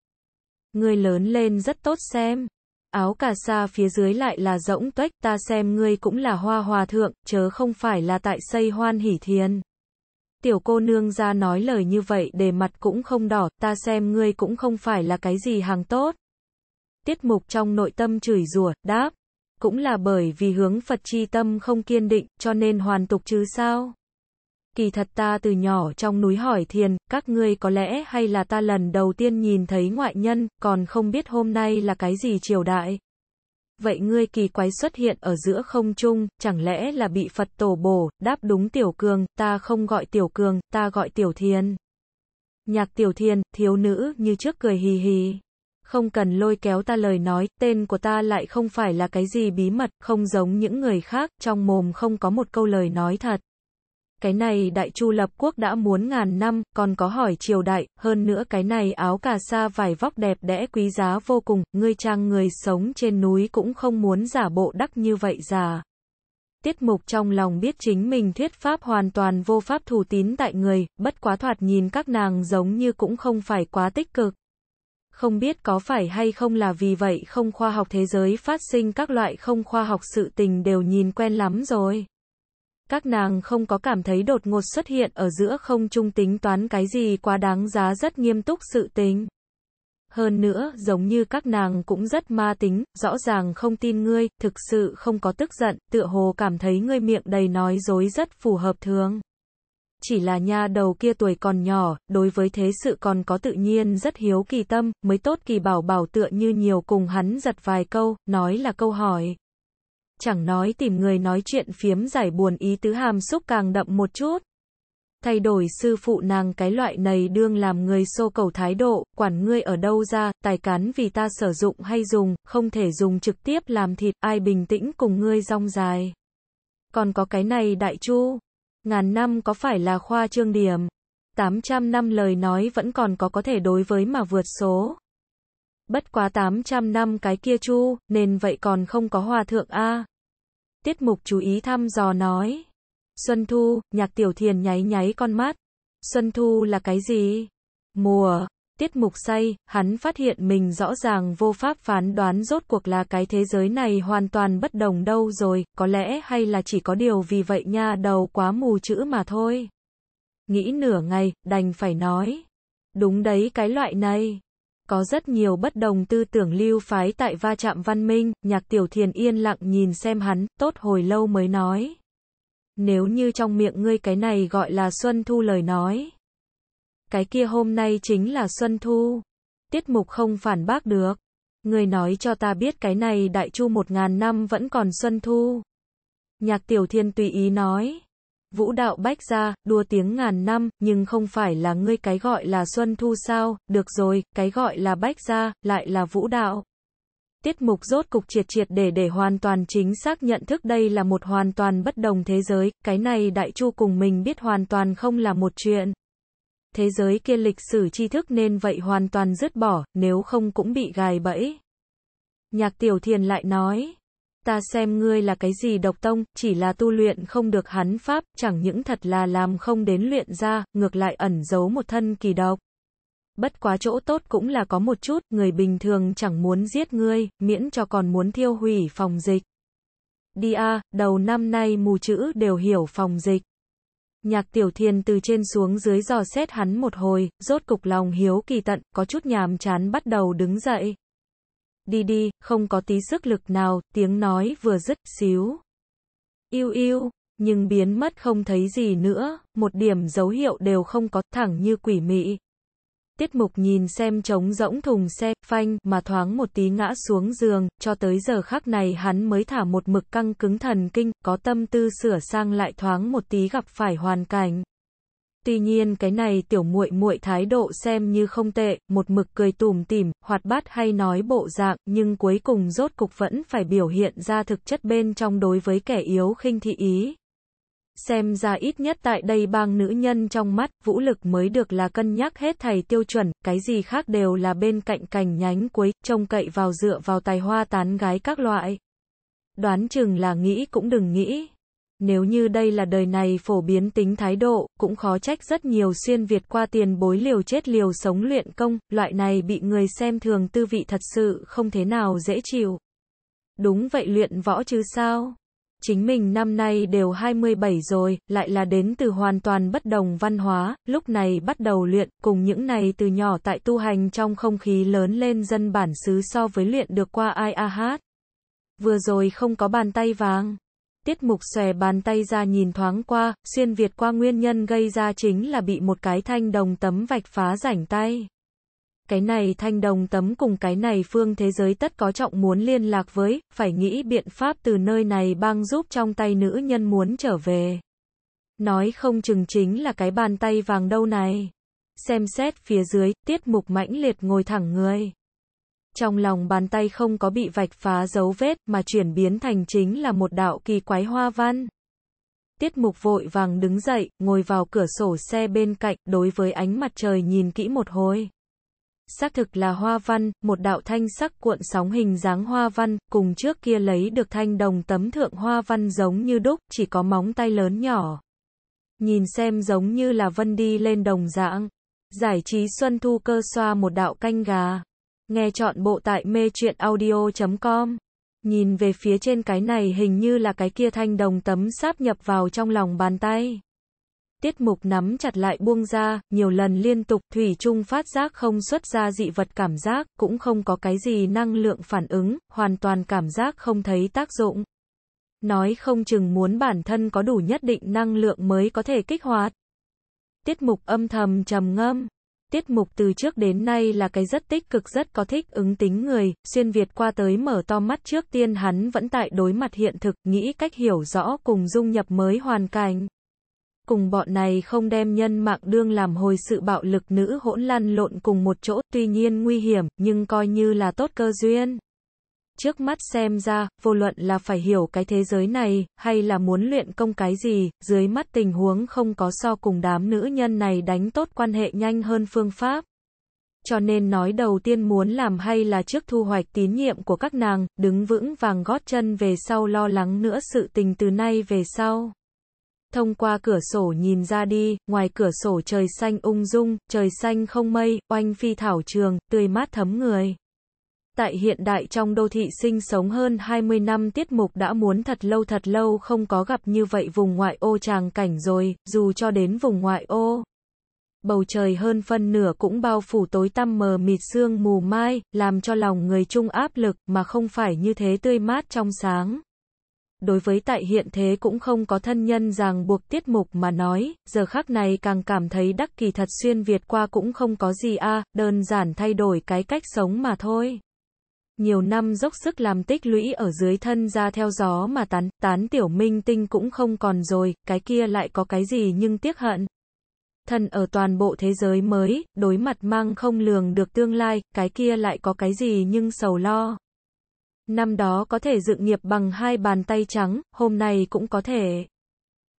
Người lớn lên rất tốt xem. Áo cà sa phía dưới lại là rỗng tuếch, ta xem ngươi cũng là hoa hòa thượng, chớ không phải là tại xây hoan hỷ thiền. Tiểu cô nương ra nói lời như vậy để mặt cũng không đỏ, ta xem ngươi cũng không phải là cái gì hàng tốt. Tiết mục trong nội tâm chửi rủa đáp. Cũng là bởi vì hướng Phật chi tâm không kiên định, cho nên hoàn tục chứ sao? kỳ thật ta từ nhỏ trong núi hỏi thiền, các ngươi có lẽ hay là ta lần đầu tiên nhìn thấy ngoại nhân, còn không biết hôm nay là cái gì triều đại. Vậy ngươi kỳ quái xuất hiện ở giữa không trung, chẳng lẽ là bị Phật tổ bổ, đáp đúng tiểu cường, ta không gọi tiểu cường, ta gọi tiểu thiền. Nhạc tiểu thiền, thiếu nữ, như trước cười hì hì. Không cần lôi kéo ta lời nói, tên của ta lại không phải là cái gì bí mật, không giống những người khác, trong mồm không có một câu lời nói thật. Cái này đại chu lập quốc đã muốn ngàn năm, còn có hỏi triều đại, hơn nữa cái này áo cà sa vải vóc đẹp đẽ quý giá vô cùng, ngươi trang người sống trên núi cũng không muốn giả bộ đắc như vậy già. Tiết mục trong lòng biết chính mình thuyết pháp hoàn toàn vô pháp thủ tín tại người, bất quá thoạt nhìn các nàng giống như cũng không phải quá tích cực. Không biết có phải hay không là vì vậy không khoa học thế giới phát sinh các loại không khoa học sự tình đều nhìn quen lắm rồi các nàng không có cảm thấy đột ngột xuất hiện ở giữa không trung tính toán cái gì quá đáng giá rất nghiêm túc sự tính. Hơn nữa, giống như các nàng cũng rất ma tính, rõ ràng không tin ngươi, thực sự không có tức giận, tựa hồ cảm thấy ngươi miệng đầy nói dối rất phù hợp thường. Chỉ là nha đầu kia tuổi còn nhỏ, đối với thế sự còn có tự nhiên rất hiếu kỳ tâm, mới tốt kỳ bảo bảo tựa như nhiều cùng hắn giật vài câu, nói là câu hỏi, chẳng nói tìm người nói chuyện phiếm giải buồn ý tứ hàm xúc càng đậm một chút. Thay đổi sư phụ nàng cái loại này đương làm người xô cầu thái độ, quản ngươi ở đâu ra, tài cán vì ta sử dụng hay dùng, không thể dùng trực tiếp làm thịt, ai bình tĩnh cùng ngươi rong dài. Còn có cái này đại chu, ngàn năm có phải là khoa trương điểm, 800 năm lời nói vẫn còn có có thể đối với mà vượt số. Bất quá 800 năm cái kia chu, nên vậy còn không có hòa thượng a. Tiết mục chú ý thăm dò nói. Xuân Thu, nhạc tiểu thiền nháy nháy con mắt. Xuân Thu là cái gì? Mùa. Tiết mục say, hắn phát hiện mình rõ ràng vô pháp phán đoán rốt cuộc là cái thế giới này hoàn toàn bất đồng đâu rồi, có lẽ hay là chỉ có điều vì vậy nha đầu quá mù chữ mà thôi. Nghĩ nửa ngày, đành phải nói. Đúng đấy cái loại này có rất nhiều bất đồng tư tưởng lưu phái tại va chạm văn minh, nhạc tiểu thiền yên lặng nhìn xem hắn, tốt hồi lâu mới nói. Nếu như trong miệng ngươi cái này gọi là Xuân Thu lời nói. Cái kia hôm nay chính là Xuân Thu. Tiết mục không phản bác được. người nói cho ta biết cái này đại chu một ngàn năm vẫn còn Xuân Thu. Nhạc tiểu thiên tùy ý nói. Vũ đạo bách gia đua tiếng ngàn năm, nhưng không phải là ngươi cái gọi là xuân thu sao, được rồi, cái gọi là bách gia lại là vũ đạo. Tiết mục rốt cục triệt triệt để để hoàn toàn chính xác nhận thức đây là một hoàn toàn bất đồng thế giới, cái này đại chu cùng mình biết hoàn toàn không là một chuyện. Thế giới kia lịch sử tri thức nên vậy hoàn toàn dứt bỏ, nếu không cũng bị gài bẫy. Nhạc tiểu thiền lại nói ta xem ngươi là cái gì độc tông, chỉ là tu luyện không được hắn pháp, chẳng những thật là làm không đến luyện ra, ngược lại ẩn giấu một thân kỳ độc. Bất quá chỗ tốt cũng là có một chút, người bình thường chẳng muốn giết ngươi, miễn cho còn muốn thiêu hủy phòng dịch. Đi a, đầu năm nay mù chữ đều hiểu phòng dịch. Nhạc tiểu thiên từ trên xuống dưới dò xét hắn một hồi, rốt cục lòng hiếu kỳ tận, có chút nhàm chán bắt đầu đứng dậy đi đi, không có tí sức lực nào, tiếng nói vừa dứt xíu. Yêu yêu, nhưng biến mất không thấy gì nữa, một điểm dấu hiệu đều không có, thẳng như quỷ mị. Tiết mục nhìn xem trống rỗng thùng xe, phanh, mà thoáng một tí ngã xuống giường, cho tới giờ khắc này hắn mới thả một mực căng cứng thần kinh, có tâm tư sửa sang lại thoáng một tí gặp phải hoàn cảnh. Tuy nhiên cái này tiểu muội muội thái độ xem như không tệ, một mực cười tùm tìm, hoạt bát hay nói bộ dạng, nhưng cuối cùng rốt cục vẫn phải biểu hiện ra thực chất bên trong đối với kẻ yếu khinh thị ý. Xem ra ít nhất tại đây bang nữ nhân trong mắt, vũ lực mới được là cân nhắc hết thầy tiêu chuẩn, cái gì khác đều là bên cạnh cành nhánh cuối, trông cậy vào dựa vào tài hoa tán gái các loại. Đoán chừng là nghĩ cũng đừng nghĩ. Nếu như đây là đời này phổ biến tính thái độ, cũng khó trách rất nhiều xuyên Việt qua tiền bối liều chết liều sống luyện công, loại này bị người xem thường tư vị thật sự không thế nào dễ chịu. Đúng vậy luyện võ chứ sao? Chính mình năm nay đều 27 rồi, lại là đến từ hoàn toàn bất đồng văn hóa, lúc này bắt đầu luyện, cùng những này từ nhỏ tại tu hành trong không khí lớn lên dân bản xứ so với luyện được qua ai a hát. Vừa rồi không có bàn tay vàng. Tiết mục xòe bàn tay ra nhìn thoáng qua, xuyên Việt qua nguyên nhân gây ra chính là bị một cái thanh đồng tấm vạch phá rảnh tay. Cái này thanh đồng tấm cùng cái này phương thế giới tất có trọng muốn liên lạc với, phải nghĩ biện pháp từ nơi này băng giúp trong tay nữ nhân muốn trở về. Nói không chừng chính là cái bàn tay vàng đâu này. Xem xét phía dưới, tiết mục mãnh liệt ngồi thẳng người trong lòng bàn tay không có bị vạch phá dấu vết mà chuyển biến thành chính là một đạo kỳ quái hoa văn. Tiết mục vội vàng đứng dậy, ngồi vào cửa sổ xe bên cạnh, đối với ánh mặt trời nhìn kỹ một hồi. Xác thực là hoa văn, một đạo thanh sắc cuộn sóng hình dáng hoa văn, cùng trước kia lấy được thanh đồng tấm thượng hoa văn giống như đúc, chỉ có móng tay lớn nhỏ. Nhìn xem giống như là vân đi lên đồng dạng. Giải trí xuân thu cơ xoa một đạo canh gà. Nghe chọn bộ tại mê chuyện audio.com. Nhìn về phía trên cái này hình như là cái kia thanh đồng tấm sáp nhập vào trong lòng bàn tay. Tiết mục nắm chặt lại buông ra, nhiều lần liên tục Thủy Trung phát giác không xuất ra dị vật cảm giác, cũng không có cái gì năng lượng phản ứng, hoàn toàn cảm giác không thấy tác dụng. Nói không chừng muốn bản thân có đủ nhất định năng lượng mới có thể kích hoạt. Tiết mục âm thầm trầm ngâm. Tiết mục từ trước đến nay là cái rất tích cực rất có thích ứng tính người, xuyên Việt qua tới mở to mắt trước tiên hắn vẫn tại đối mặt hiện thực, nghĩ cách hiểu rõ cùng dung nhập mới hoàn cảnh. Cùng bọn này không đem nhân mạng đương làm hồi sự bạo lực nữ hỗn lan lộn cùng một chỗ, tuy nhiên nguy hiểm, nhưng coi như là tốt cơ duyên trước mắt xem ra, vô luận là phải hiểu cái thế giới này, hay là muốn luyện công cái gì, dưới mắt tình huống không có so cùng đám nữ nhân này đánh tốt quan hệ nhanh hơn phương pháp. Cho nên nói đầu tiên muốn làm hay là trước thu hoạch tín nhiệm của các nàng, đứng vững vàng gót chân về sau lo lắng nữa sự tình từ nay về sau. Thông qua cửa sổ nhìn ra đi, ngoài cửa sổ trời xanh ung dung, trời xanh không mây, oanh phi thảo trường, tươi mát thấm người tại hiện đại trong đô thị sinh sống hơn 20 năm tiết mục đã muốn thật lâu thật lâu không có gặp như vậy vùng ngoại ô tràng cảnh rồi, dù cho đến vùng ngoại ô. Bầu trời hơn phân nửa cũng bao phủ tối tăm mờ mịt sương mù mai, làm cho lòng người chung áp lực mà không phải như thế tươi mát trong sáng. Đối với tại hiện thế cũng không có thân nhân ràng buộc tiết mục mà nói, giờ khắc này càng cảm thấy đắc kỳ thật xuyên Việt qua cũng không có gì a đơn giản thay đổi cái cách sống mà thôi nhiều năm dốc sức làm tích lũy ở dưới thân ra theo gió mà tán, tán tiểu minh tinh cũng không còn rồi, cái kia lại có cái gì nhưng tiếc hận. thần ở toàn bộ thế giới mới, đối mặt mang không lường được tương lai, cái kia lại có cái gì nhưng sầu lo. Năm đó có thể dựng nghiệp bằng hai bàn tay trắng, hôm nay cũng có thể.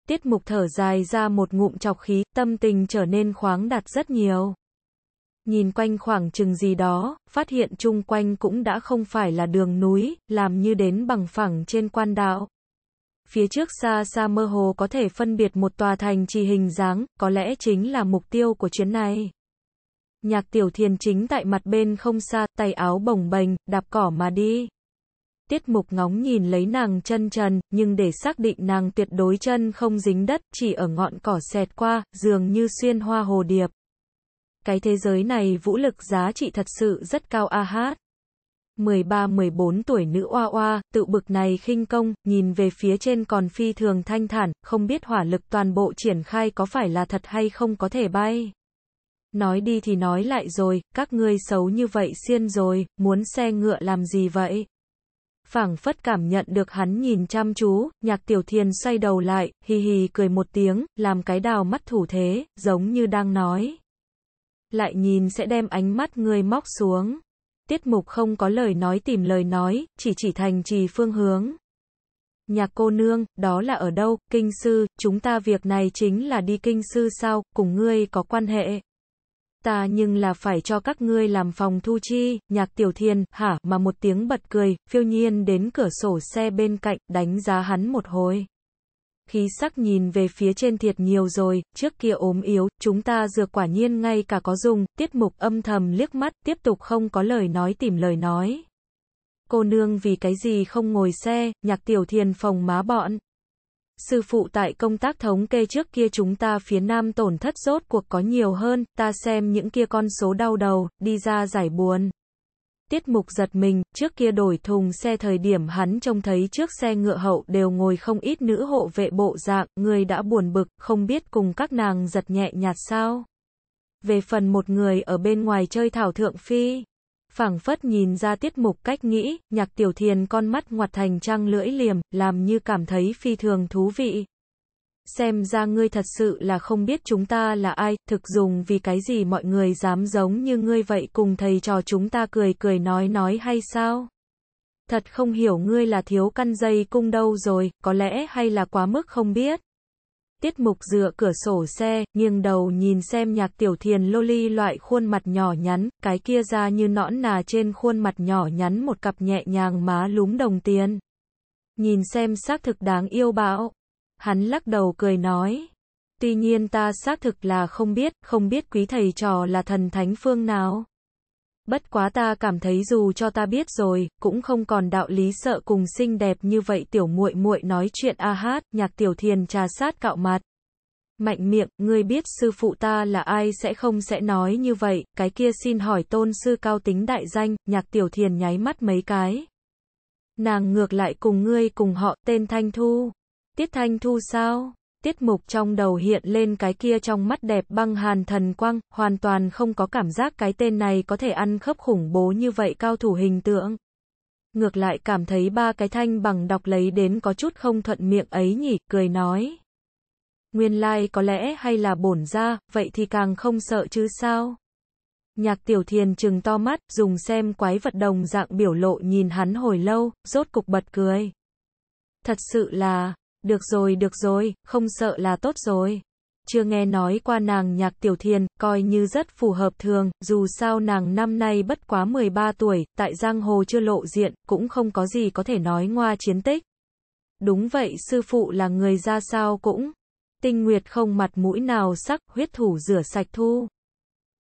Tiết mục thở dài ra một ngụm chọc khí, tâm tình trở nên khoáng đạt rất nhiều nhìn quanh khoảng chừng gì đó, phát hiện chung quanh cũng đã không phải là đường núi, làm như đến bằng phẳng trên quan đạo. Phía trước xa xa mơ hồ có thể phân biệt một tòa thành trì hình dáng, có lẽ chính là mục tiêu của chuyến này. Nhạc tiểu thiền chính tại mặt bên không xa, tay áo bồng bềnh, đạp cỏ mà đi. Tiết mục ngóng nhìn lấy nàng chân trần, nhưng để xác định nàng tuyệt đối chân không dính đất, chỉ ở ngọn cỏ xẹt qua, dường như xuyên hoa hồ điệp. Cái thế giới này vũ lực giá trị thật sự rất cao a hát. 13-14 tuổi nữ oa oa, tự bực này khinh công, nhìn về phía trên còn phi thường thanh thản, không biết hỏa lực toàn bộ triển khai có phải là thật hay không có thể bay. Nói đi thì nói lại rồi, các ngươi xấu như vậy xiên rồi, muốn xe ngựa làm gì vậy? phảng phất cảm nhận được hắn nhìn chăm chú, nhạc tiểu thiên xoay đầu lại, hì hì cười một tiếng, làm cái đào mắt thủ thế, giống như đang nói lại nhìn sẽ đem ánh mắt người móc xuống. Tiết mục không có lời nói tìm lời nói, chỉ chỉ thành trì phương hướng. Nhạc cô nương, đó là ở đâu, kinh sư, chúng ta việc này chính là đi kinh sư sao, cùng ngươi có quan hệ. Ta nhưng là phải cho các ngươi làm phòng thu chi, nhạc tiểu thiên, hả, mà một tiếng bật cười, phiêu nhiên đến cửa sổ xe bên cạnh, đánh giá hắn một hồi khí sắc nhìn về phía trên thiệt nhiều rồi, trước kia ốm yếu, chúng ta dược quả nhiên ngay cả có dùng, tiết mục âm thầm liếc mắt, tiếp tục không có lời nói tìm lời nói. Cô nương vì cái gì không ngồi xe, nhạc tiểu thiền phòng má bọn. Sư phụ tại công tác thống kê trước kia chúng ta phía nam tổn thất rốt cuộc có nhiều hơn, ta xem những kia con số đau đầu, đi ra giải buồn. Tiết mục giật mình, trước kia đổi thùng xe thời điểm hắn trông thấy trước xe ngựa hậu đều ngồi không ít nữ hộ vệ bộ dạng, người đã buồn bực, không biết cùng các nàng giật nhẹ nhạt sao. Về phần một người ở bên ngoài chơi thảo thượng phi, phảng phất nhìn ra tiết mục cách nghĩ, nhạc tiểu thiền con mắt ngoặt thành trăng lưỡi liềm, làm như cảm thấy phi thường thú vị xem ra ngươi thật sự là không biết chúng ta là ai, thực dùng vì cái gì mọi người dám giống như ngươi vậy cùng thầy trò chúng ta cười cười nói nói hay sao? Thật không hiểu ngươi là thiếu căn dây cung đâu rồi, có lẽ hay là quá mức không biết. Tiết mục dựa cửa sổ xe, nghiêng đầu nhìn xem nhạc tiểu thiền loli loại khuôn mặt nhỏ nhắn, cái kia ra như nõn nà trên khuôn mặt nhỏ nhắn một cặp nhẹ nhàng má lúm đồng tiền. Nhìn xem xác thực đáng yêu bão. Hắn lắc đầu cười nói. Tuy nhiên ta xác thực là không biết, không biết quý thầy trò là thần thánh phương nào. Bất quá ta cảm thấy dù cho ta biết rồi, cũng không còn đạo lý sợ cùng xinh đẹp như vậy tiểu muội muội nói chuyện a hát, nhạc tiểu thiền trà sát cạo mặt. Mạnh miệng, ngươi biết sư phụ ta là ai sẽ không sẽ nói như vậy, cái kia xin hỏi tôn sư cao tính đại danh, nhạc tiểu thiền nháy mắt mấy cái. Nàng ngược lại cùng ngươi cùng họ, tên Thanh Thu. Tiết Thanh Thu sao? Tiết mục trong đầu hiện lên cái kia trong mắt đẹp băng hàn thần quang, hoàn toàn không có cảm giác cái tên này có thể ăn khớp khủng bố như vậy cao thủ hình tượng. Ngược lại cảm thấy ba cái thanh bằng đọc lấy đến có chút không thuận miệng ấy nhỉ, cười nói. Nguyên lai like có lẽ hay là bổn ra, vậy thì càng không sợ chứ sao? Nhạc tiểu thiền trừng to mắt, dùng xem quái vật đồng dạng biểu lộ nhìn hắn hồi lâu, rốt cục bật cười. Thật sự là, được rồi được rồi, không sợ là tốt rồi. Chưa nghe nói qua nàng nhạc tiểu thiền, coi như rất phù hợp thường, dù sao nàng năm nay bất quá 13 tuổi, tại giang hồ chưa lộ diện, cũng không có gì có thể nói ngoa chiến tích. Đúng vậy sư phụ là người ra sao cũng. Tinh Nguyệt không mặt mũi nào sắc, huyết thủ rửa sạch thu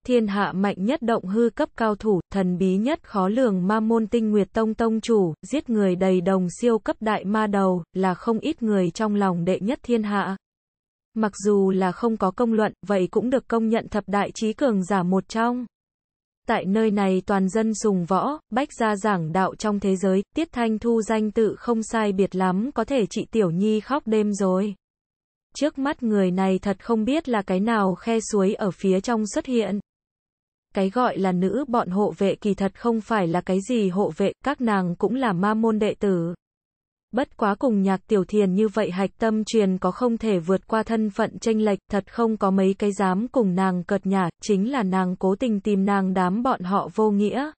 thiên hạ mạnh nhất động hư cấp cao thủ, thần bí nhất khó lường ma môn tinh nguyệt tông tông chủ, giết người đầy đồng siêu cấp đại ma đầu, là không ít người trong lòng đệ nhất thiên hạ. Mặc dù là không có công luận, vậy cũng được công nhận thập đại trí cường giả một trong. Tại nơi này toàn dân dùng võ, bách gia giảng đạo trong thế giới, tiết thanh thu danh tự không sai biệt lắm có thể chị Tiểu Nhi khóc đêm rồi. Trước mắt người này thật không biết là cái nào khe suối ở phía trong xuất hiện cái gọi là nữ bọn hộ vệ kỳ thật không phải là cái gì hộ vệ, các nàng cũng là ma môn đệ tử. Bất quá cùng nhạc tiểu thiền như vậy hạch tâm truyền có không thể vượt qua thân phận tranh lệch, thật không có mấy cái dám cùng nàng cợt nhả, chính là nàng cố tình tìm nàng đám bọn họ vô nghĩa.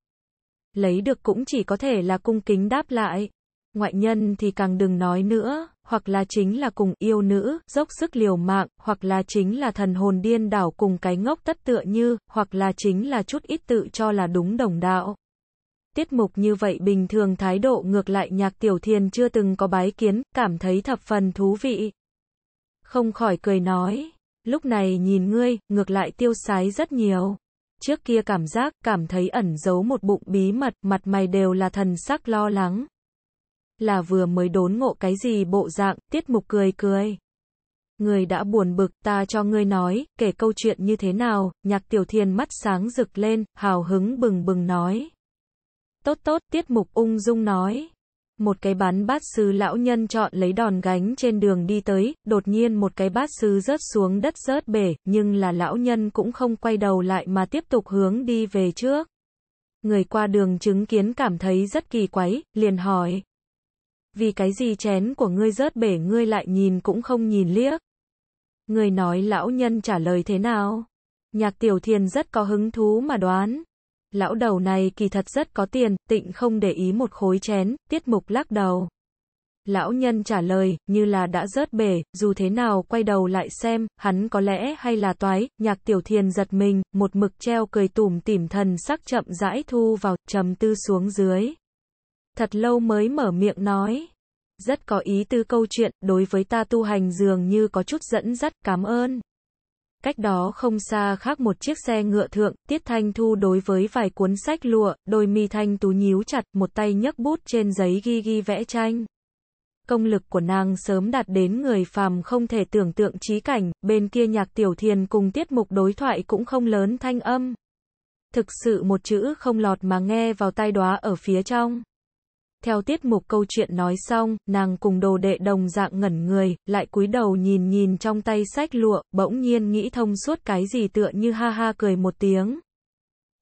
Lấy được cũng chỉ có thể là cung kính đáp lại. Ngoại nhân thì càng đừng nói nữa hoặc là chính là cùng yêu nữ, dốc sức liều mạng, hoặc là chính là thần hồn điên đảo cùng cái ngốc tất tựa như, hoặc là chính là chút ít tự cho là đúng đồng đạo. Tiết mục như vậy bình thường thái độ ngược lại nhạc tiểu thiền chưa từng có bái kiến, cảm thấy thập phần thú vị. Không khỏi cười nói, lúc này nhìn ngươi, ngược lại tiêu sái rất nhiều. Trước kia cảm giác, cảm thấy ẩn giấu một bụng bí mật, mặt mày đều là thần sắc lo lắng là vừa mới đốn ngộ cái gì bộ dạng, tiết mục cười cười. Người đã buồn bực, ta cho ngươi nói, kể câu chuyện như thế nào, nhạc tiểu thiên mắt sáng rực lên, hào hứng bừng bừng nói. Tốt tốt, tiết mục ung dung nói. Một cái bán bát sứ lão nhân chọn lấy đòn gánh trên đường đi tới, đột nhiên một cái bát sứ rớt xuống đất rớt bể, nhưng là lão nhân cũng không quay đầu lại mà tiếp tục hướng đi về trước. Người qua đường chứng kiến cảm thấy rất kỳ quái, liền hỏi vì cái gì chén của ngươi rớt bể ngươi lại nhìn cũng không nhìn liếc. Ngươi nói lão nhân trả lời thế nào? Nhạc tiểu thiền rất có hứng thú mà đoán. Lão đầu này kỳ thật rất có tiền, tịnh không để ý một khối chén, tiết mục lắc đầu. Lão nhân trả lời, như là đã rớt bể, dù thế nào quay đầu lại xem, hắn có lẽ hay là toái, nhạc tiểu thiền giật mình, một mực treo cười tủm tỉm thần sắc chậm rãi thu vào, trầm tư xuống dưới thật lâu mới mở miệng nói. Rất có ý tư câu chuyện, đối với ta tu hành dường như có chút dẫn dắt, cảm ơn. Cách đó không xa khác một chiếc xe ngựa thượng, Tiết Thanh Thu đối với vài cuốn sách lụa, đôi mi thanh tú nhíu chặt, một tay nhấc bút trên giấy ghi ghi vẽ tranh. Công lực của nàng sớm đạt đến người phàm không thể tưởng tượng trí cảnh, bên kia nhạc tiểu thiền cùng tiết mục đối thoại cũng không lớn thanh âm. Thực sự một chữ không lọt mà nghe vào tai đóa ở phía trong. Theo tiết mục câu chuyện nói xong, nàng cùng đồ đệ đồng dạng ngẩn người, lại cúi đầu nhìn nhìn trong tay sách lụa, bỗng nhiên nghĩ thông suốt cái gì tựa như ha ha cười một tiếng.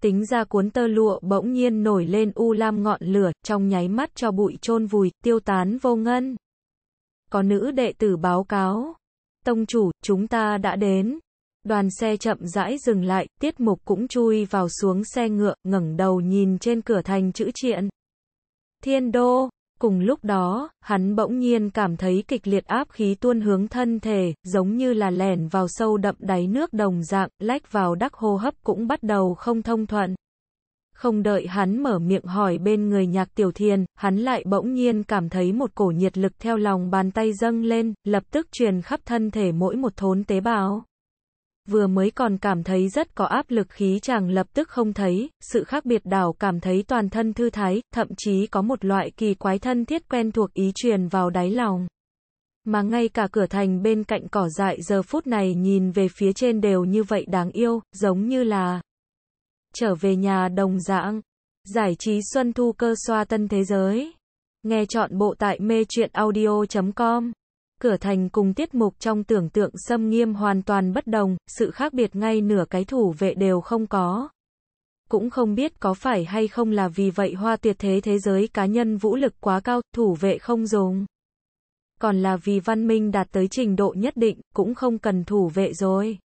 Tính ra cuốn tơ lụa bỗng nhiên nổi lên u lam ngọn lửa, trong nháy mắt cho bụi chôn vùi, tiêu tán vô ngân. Có nữ đệ tử báo cáo. Tông chủ, chúng ta đã đến. Đoàn xe chậm rãi dừng lại, tiết mục cũng chui vào xuống xe ngựa, ngẩng đầu nhìn trên cửa thành chữ triện. Thiên đô. Cùng lúc đó, hắn bỗng nhiên cảm thấy kịch liệt áp khí tuôn hướng thân thể, giống như là lẻn vào sâu đậm đáy nước đồng dạng, lách vào đắc hô hấp cũng bắt đầu không thông thuận. Không đợi hắn mở miệng hỏi bên người nhạc tiểu thiền, hắn lại bỗng nhiên cảm thấy một cổ nhiệt lực theo lòng bàn tay dâng lên, lập tức truyền khắp thân thể mỗi một thốn tế bào vừa mới còn cảm thấy rất có áp lực khí chàng lập tức không thấy, sự khác biệt đảo cảm thấy toàn thân thư thái, thậm chí có một loại kỳ quái thân thiết quen thuộc ý truyền vào đáy lòng. Mà ngay cả cửa thành bên cạnh cỏ dại giờ phút này nhìn về phía trên đều như vậy đáng yêu, giống như là trở về nhà đồng dạng, giải trí xuân thu cơ xoa tân thế giới. Nghe chọn bộ tại mê truyện audio.com cửa thành cùng tiết mục trong tưởng tượng xâm nghiêm hoàn toàn bất đồng, sự khác biệt ngay nửa cái thủ vệ đều không có. Cũng không biết có phải hay không là vì vậy hoa tuyệt thế thế giới cá nhân vũ lực quá cao, thủ vệ không dùng. Còn là vì văn minh đạt tới trình độ nhất định, cũng không cần thủ vệ rồi.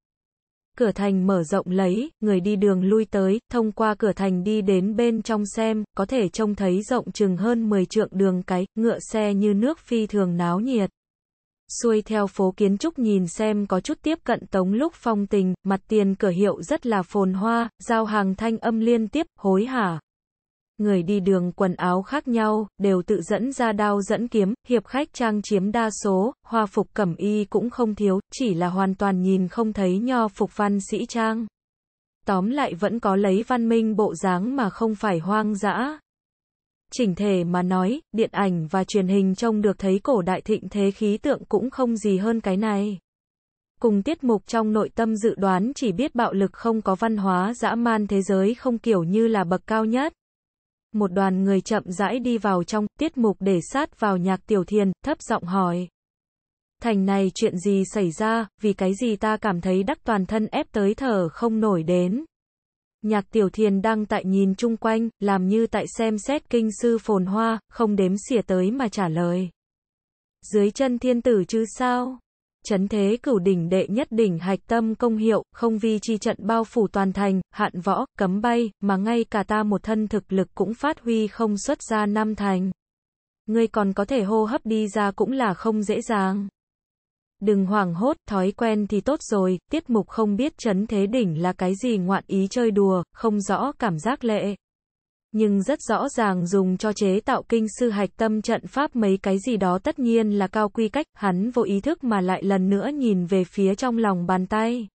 Cửa thành mở rộng lấy, người đi đường lui tới, thông qua cửa thành đi đến bên trong xem, có thể trông thấy rộng chừng hơn 10 trượng đường cái, ngựa xe như nước phi thường náo nhiệt xuôi theo phố kiến trúc nhìn xem có chút tiếp cận tống lúc phong tình, mặt tiền cửa hiệu rất là phồn hoa, giao hàng thanh âm liên tiếp, hối hả. Người đi đường quần áo khác nhau, đều tự dẫn ra đao dẫn kiếm, hiệp khách trang chiếm đa số, hoa phục cẩm y cũng không thiếu, chỉ là hoàn toàn nhìn không thấy nho phục văn sĩ trang. Tóm lại vẫn có lấy văn minh bộ dáng mà không phải hoang dã. Chỉnh thể mà nói, điện ảnh và truyền hình trông được thấy cổ đại thịnh thế khí tượng cũng không gì hơn cái này. Cùng tiết mục trong nội tâm dự đoán chỉ biết bạo lực không có văn hóa dã man thế giới không kiểu như là bậc cao nhất. Một đoàn người chậm rãi đi vào trong tiết mục để sát vào nhạc tiểu thiền, thấp giọng hỏi. Thành này chuyện gì xảy ra, vì cái gì ta cảm thấy đắc toàn thân ép tới thở không nổi đến. Nhạc Tiểu Thiền đang tại nhìn chung quanh, làm như tại xem xét kinh sư phồn hoa, không đếm xỉa tới mà trả lời. Dưới chân thiên tử chứ sao? Chấn thế cửu đỉnh đệ nhất đỉnh hạch tâm công hiệu, không vì chi trận bao phủ toàn thành, hạn võ, cấm bay, mà ngay cả ta một thân thực lực cũng phát huy không xuất ra năm thành. Ngươi còn có thể hô hấp đi ra cũng là không dễ dàng đừng hoảng hốt, thói quen thì tốt rồi, tiết mục không biết chấn thế đỉnh là cái gì ngoạn ý chơi đùa, không rõ cảm giác lệ. Nhưng rất rõ ràng dùng cho chế tạo kinh sư hạch tâm trận pháp mấy cái gì đó tất nhiên là cao quy cách, hắn vô ý thức mà lại lần nữa nhìn về phía trong lòng bàn tay.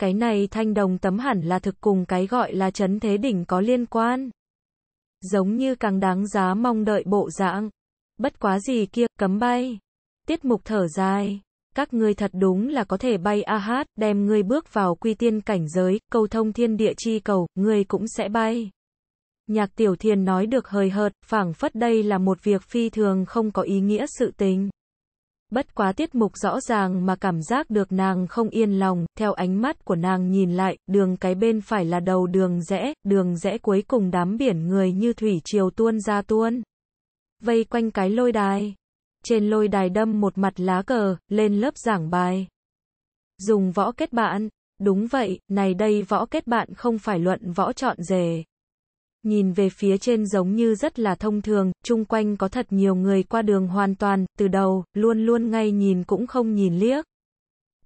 Cái này thanh đồng tấm hẳn là thực cùng cái gọi là chấn thế đỉnh có liên quan. Giống như càng đáng giá mong đợi bộ dạng. Bất quá gì kia, cấm bay. Tiết mục thở dài các ngươi thật đúng là có thể bay a hát, đem ngươi bước vào quy tiên cảnh giới, cầu thông thiên địa chi cầu, ngươi cũng sẽ bay. Nhạc tiểu thiền nói được hời hợt, phảng phất đây là một việc phi thường không có ý nghĩa sự tình. Bất quá tiết mục rõ ràng mà cảm giác được nàng không yên lòng, theo ánh mắt của nàng nhìn lại, đường cái bên phải là đầu đường rẽ, đường rẽ cuối cùng đám biển người như thủy triều tuôn ra tuôn. Vây quanh cái lôi đài. Trên lôi đài đâm một mặt lá cờ, lên lớp giảng bài. Dùng võ kết bạn. Đúng vậy, này đây võ kết bạn không phải luận võ chọn rề. Nhìn về phía trên giống như rất là thông thường, chung quanh có thật nhiều người qua đường hoàn toàn, từ đầu, luôn luôn ngay nhìn cũng không nhìn liếc.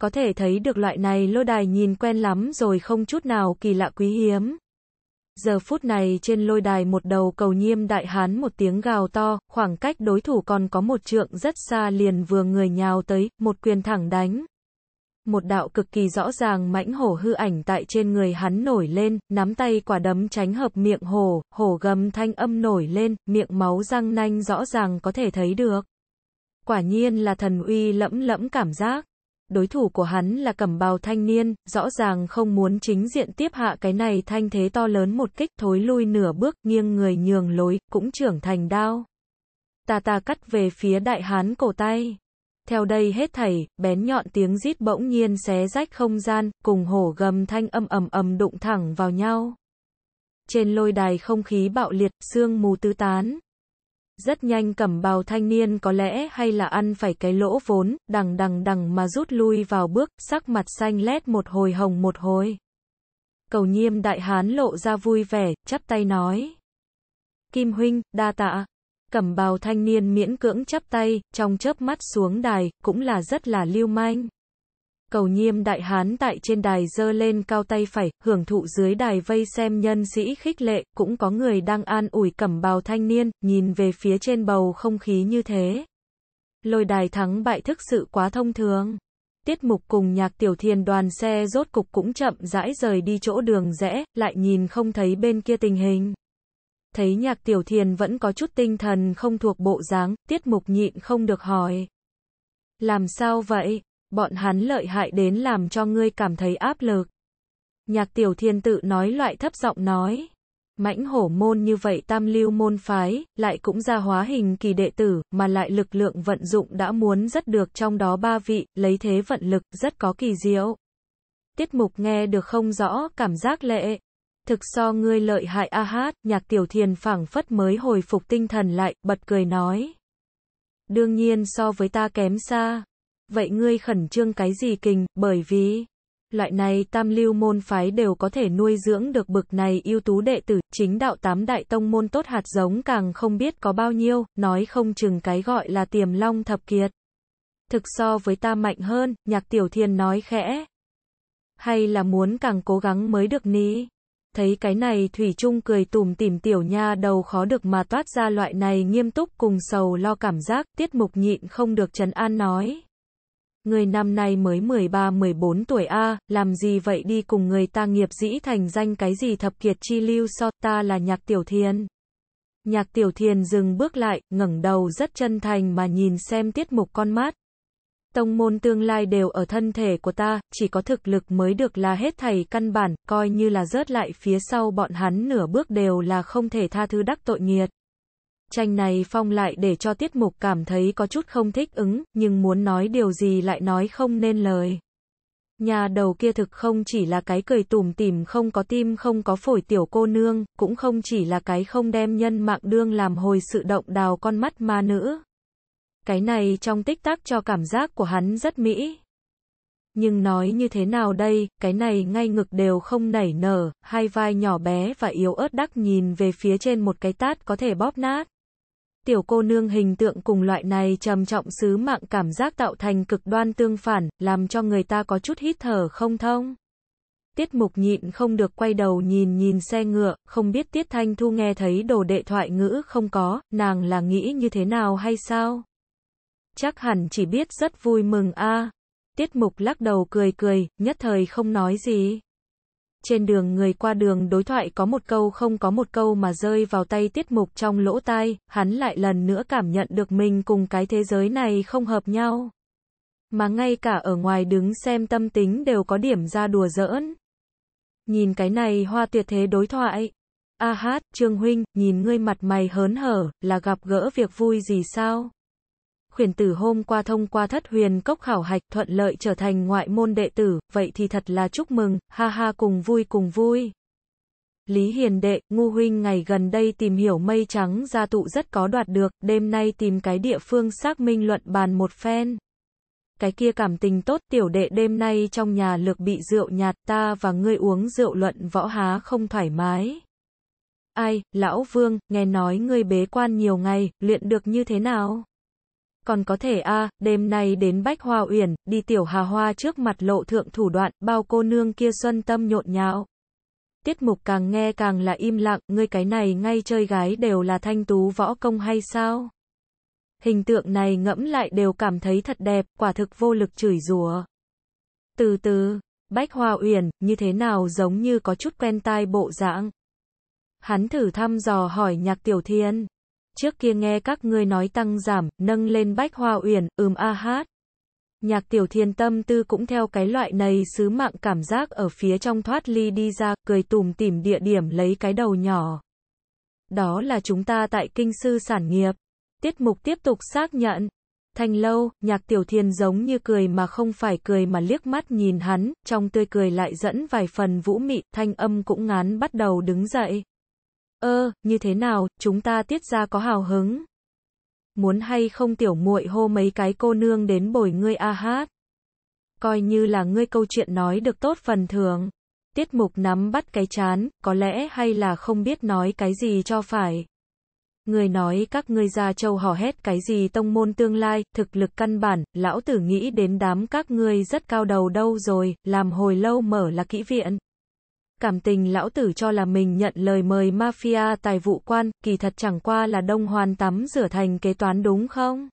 Có thể thấy được loại này lô đài nhìn quen lắm rồi không chút nào kỳ lạ quý hiếm. Giờ phút này trên lôi đài một đầu cầu nhiêm đại hán một tiếng gào to, khoảng cách đối thủ còn có một trượng rất xa liền vừa người nhào tới, một quyền thẳng đánh. Một đạo cực kỳ rõ ràng mãnh hổ hư ảnh tại trên người hắn nổi lên, nắm tay quả đấm tránh hợp miệng hổ, hổ gầm thanh âm nổi lên, miệng máu răng nanh rõ ràng có thể thấy được. Quả nhiên là thần uy lẫm lẫm cảm giác đối thủ của hắn là cẩm bào thanh niên, rõ ràng không muốn chính diện tiếp hạ cái này thanh thế to lớn một kích, thối lui nửa bước, nghiêng người nhường lối, cũng trưởng thành đao. Tà tà cắt về phía đại hán cổ tay. Theo đây hết thảy, bén nhọn tiếng rít bỗng nhiên xé rách không gian, cùng hổ gầm thanh âm ầm ầm đụng thẳng vào nhau. Trên lôi đài không khí bạo liệt, xương mù tứ tán. Rất nhanh cẩm bào thanh niên có lẽ hay là ăn phải cái lỗ vốn, đằng đằng đằng mà rút lui vào bước, sắc mặt xanh lét một hồi hồng một hồi. Cầu nhiêm đại hán lộ ra vui vẻ, chắp tay nói. Kim huynh, đa tạ. Cẩm bào thanh niên miễn cưỡng chắp tay, trong chớp mắt xuống đài, cũng là rất là lưu manh cầu nhiêm đại hán tại trên đài dơ lên cao tay phải, hưởng thụ dưới đài vây xem nhân sĩ khích lệ, cũng có người đang an ủi cẩm bào thanh niên, nhìn về phía trên bầu không khí như thế. Lôi đài thắng bại thức sự quá thông thường. Tiết mục cùng nhạc tiểu thiền đoàn xe rốt cục cũng chậm rãi rời đi chỗ đường rẽ, lại nhìn không thấy bên kia tình hình. Thấy nhạc tiểu thiền vẫn có chút tinh thần không thuộc bộ dáng, tiết mục nhịn không được hỏi. Làm sao vậy? bọn hắn lợi hại đến làm cho ngươi cảm thấy áp lực. Nhạc tiểu thiên tự nói loại thấp giọng nói. Mãnh hổ môn như vậy tam lưu môn phái, lại cũng ra hóa hình kỳ đệ tử, mà lại lực lượng vận dụng đã muốn rất được trong đó ba vị, lấy thế vận lực, rất có kỳ diệu. Tiết mục nghe được không rõ, cảm giác lệ. Thực so ngươi lợi hại a hát, nhạc tiểu thiền phảng phất mới hồi phục tinh thần lại, bật cười nói. Đương nhiên so với ta kém xa, vậy ngươi khẩn trương cái gì kình, bởi vì loại này tam lưu môn phái đều có thể nuôi dưỡng được bực này ưu tú đệ tử, chính đạo tám đại tông môn tốt hạt giống càng không biết có bao nhiêu, nói không chừng cái gọi là tiềm long thập kiệt. Thực so với ta mạnh hơn, nhạc tiểu thiên nói khẽ. Hay là muốn càng cố gắng mới được ní. Thấy cái này Thủy Trung cười tùm tìm tiểu nha đầu khó được mà toát ra loại này nghiêm túc cùng sầu lo cảm giác, tiết mục nhịn không được trấn an nói. Người năm nay mới 13-14 tuổi a, làm gì vậy đi cùng người ta nghiệp dĩ thành danh cái gì thập kiệt chi lưu so ta là nhạc tiểu thiên. Nhạc tiểu thiên dừng bước lại, ngẩng đầu rất chân thành mà nhìn xem tiết mục con mắt. Tông môn tương lai đều ở thân thể của ta, chỉ có thực lực mới được là hết thầy căn bản, coi như là rớt lại phía sau bọn hắn nửa bước đều là không thể tha thứ đắc tội nghiệt. Tranh này Phong lại để cho tiết mục cảm thấy có chút không thích ứng, nhưng muốn nói điều gì lại nói không nên lời. Nhà đầu kia thực không chỉ là cái cười tùm tìm không có tim không có phổi tiểu cô nương, cũng không chỉ là cái không đem nhân mạng đương làm hồi sự động đào con mắt ma nữ. Cái này trong tích tắc cho cảm giác của hắn rất mỹ. Nhưng nói như thế nào đây, cái này ngay ngực đều không nảy nở, hai vai nhỏ bé và yếu ớt đắc nhìn về phía trên một cái tát có thể bóp nát tiểu cô nương hình tượng cùng loại này trầm trọng sứ mạng cảm giác tạo thành cực đoan tương phản, làm cho người ta có chút hít thở không thông. Tiết mục nhịn không được quay đầu nhìn nhìn xe ngựa, không biết Tiết Thanh Thu nghe thấy đồ đệ thoại ngữ không có, nàng là nghĩ như thế nào hay sao? Chắc hẳn chỉ biết rất vui mừng a. Tiết mục lắc đầu cười cười, nhất thời không nói gì trên đường người qua đường đối thoại có một câu không có một câu mà rơi vào tay tiết mục trong lỗ tai, hắn lại lần nữa cảm nhận được mình cùng cái thế giới này không hợp nhau. Mà ngay cả ở ngoài đứng xem tâm tính đều có điểm ra đùa giỡn. Nhìn cái này hoa tuyệt thế đối thoại. A hát, Trương Huynh, nhìn ngươi mặt mày hớn hở, là gặp gỡ việc vui gì sao? khuyển tử hôm qua thông qua thất huyền cốc khảo hạch thuận lợi trở thành ngoại môn đệ tử, vậy thì thật là chúc mừng, ha ha cùng vui cùng vui. Lý Hiền Đệ, Ngu Huynh ngày gần đây tìm hiểu mây trắng gia tụ rất có đoạt được, đêm nay tìm cái địa phương xác minh luận bàn một phen. Cái kia cảm tình tốt tiểu đệ đêm nay trong nhà lược bị rượu nhạt ta và ngươi uống rượu luận võ há không thoải mái. Ai, lão vương, nghe nói ngươi bế quan nhiều ngày, luyện được như thế nào? còn có thể a à, đêm nay đến Bách Hoa Uyển, đi tiểu hà hoa trước mặt lộ thượng thủ đoạn, bao cô nương kia xuân tâm nhộn nhạo. Tiết mục càng nghe càng là im lặng, ngươi cái này ngay chơi gái đều là thanh tú võ công hay sao? Hình tượng này ngẫm lại đều cảm thấy thật đẹp, quả thực vô lực chửi rủa. Từ từ, Bách Hoa Uyển, như thế nào giống như có chút quen tai bộ dạng. Hắn thử thăm dò hỏi nhạc tiểu thiên. Trước kia nghe các ngươi nói tăng giảm, nâng lên bách hoa uyển, ừm a hát. Nhạc tiểu thiên tâm tư cũng theo cái loại này sứ mạng cảm giác ở phía trong thoát ly đi ra, cười tùm tìm địa điểm lấy cái đầu nhỏ. Đó là chúng ta tại kinh sư sản nghiệp. Tiết mục tiếp tục xác nhận. thanh lâu, nhạc tiểu thiên giống như cười mà không phải cười mà liếc mắt nhìn hắn, trong tươi cười lại dẫn vài phần vũ mị, thanh âm cũng ngán bắt đầu đứng dậy. Ơ, như thế nào, chúng ta tiết ra có hào hứng. Muốn hay không tiểu muội hô mấy cái cô nương đến bồi ngươi a hát. Coi như là ngươi câu chuyện nói được tốt phần thưởng. Tiết mục nắm bắt cái chán, có lẽ hay là không biết nói cái gì cho phải. Người nói các ngươi gia châu hò hét cái gì tông môn tương lai, thực lực căn bản, lão tử nghĩ đến đám các ngươi rất cao đầu đâu rồi, làm hồi lâu mở là kỹ viện cảm tình lão tử cho là mình nhận lời mời mafia tài vụ quan, kỳ thật chẳng qua là đông hoàn tắm rửa thành kế toán đúng không?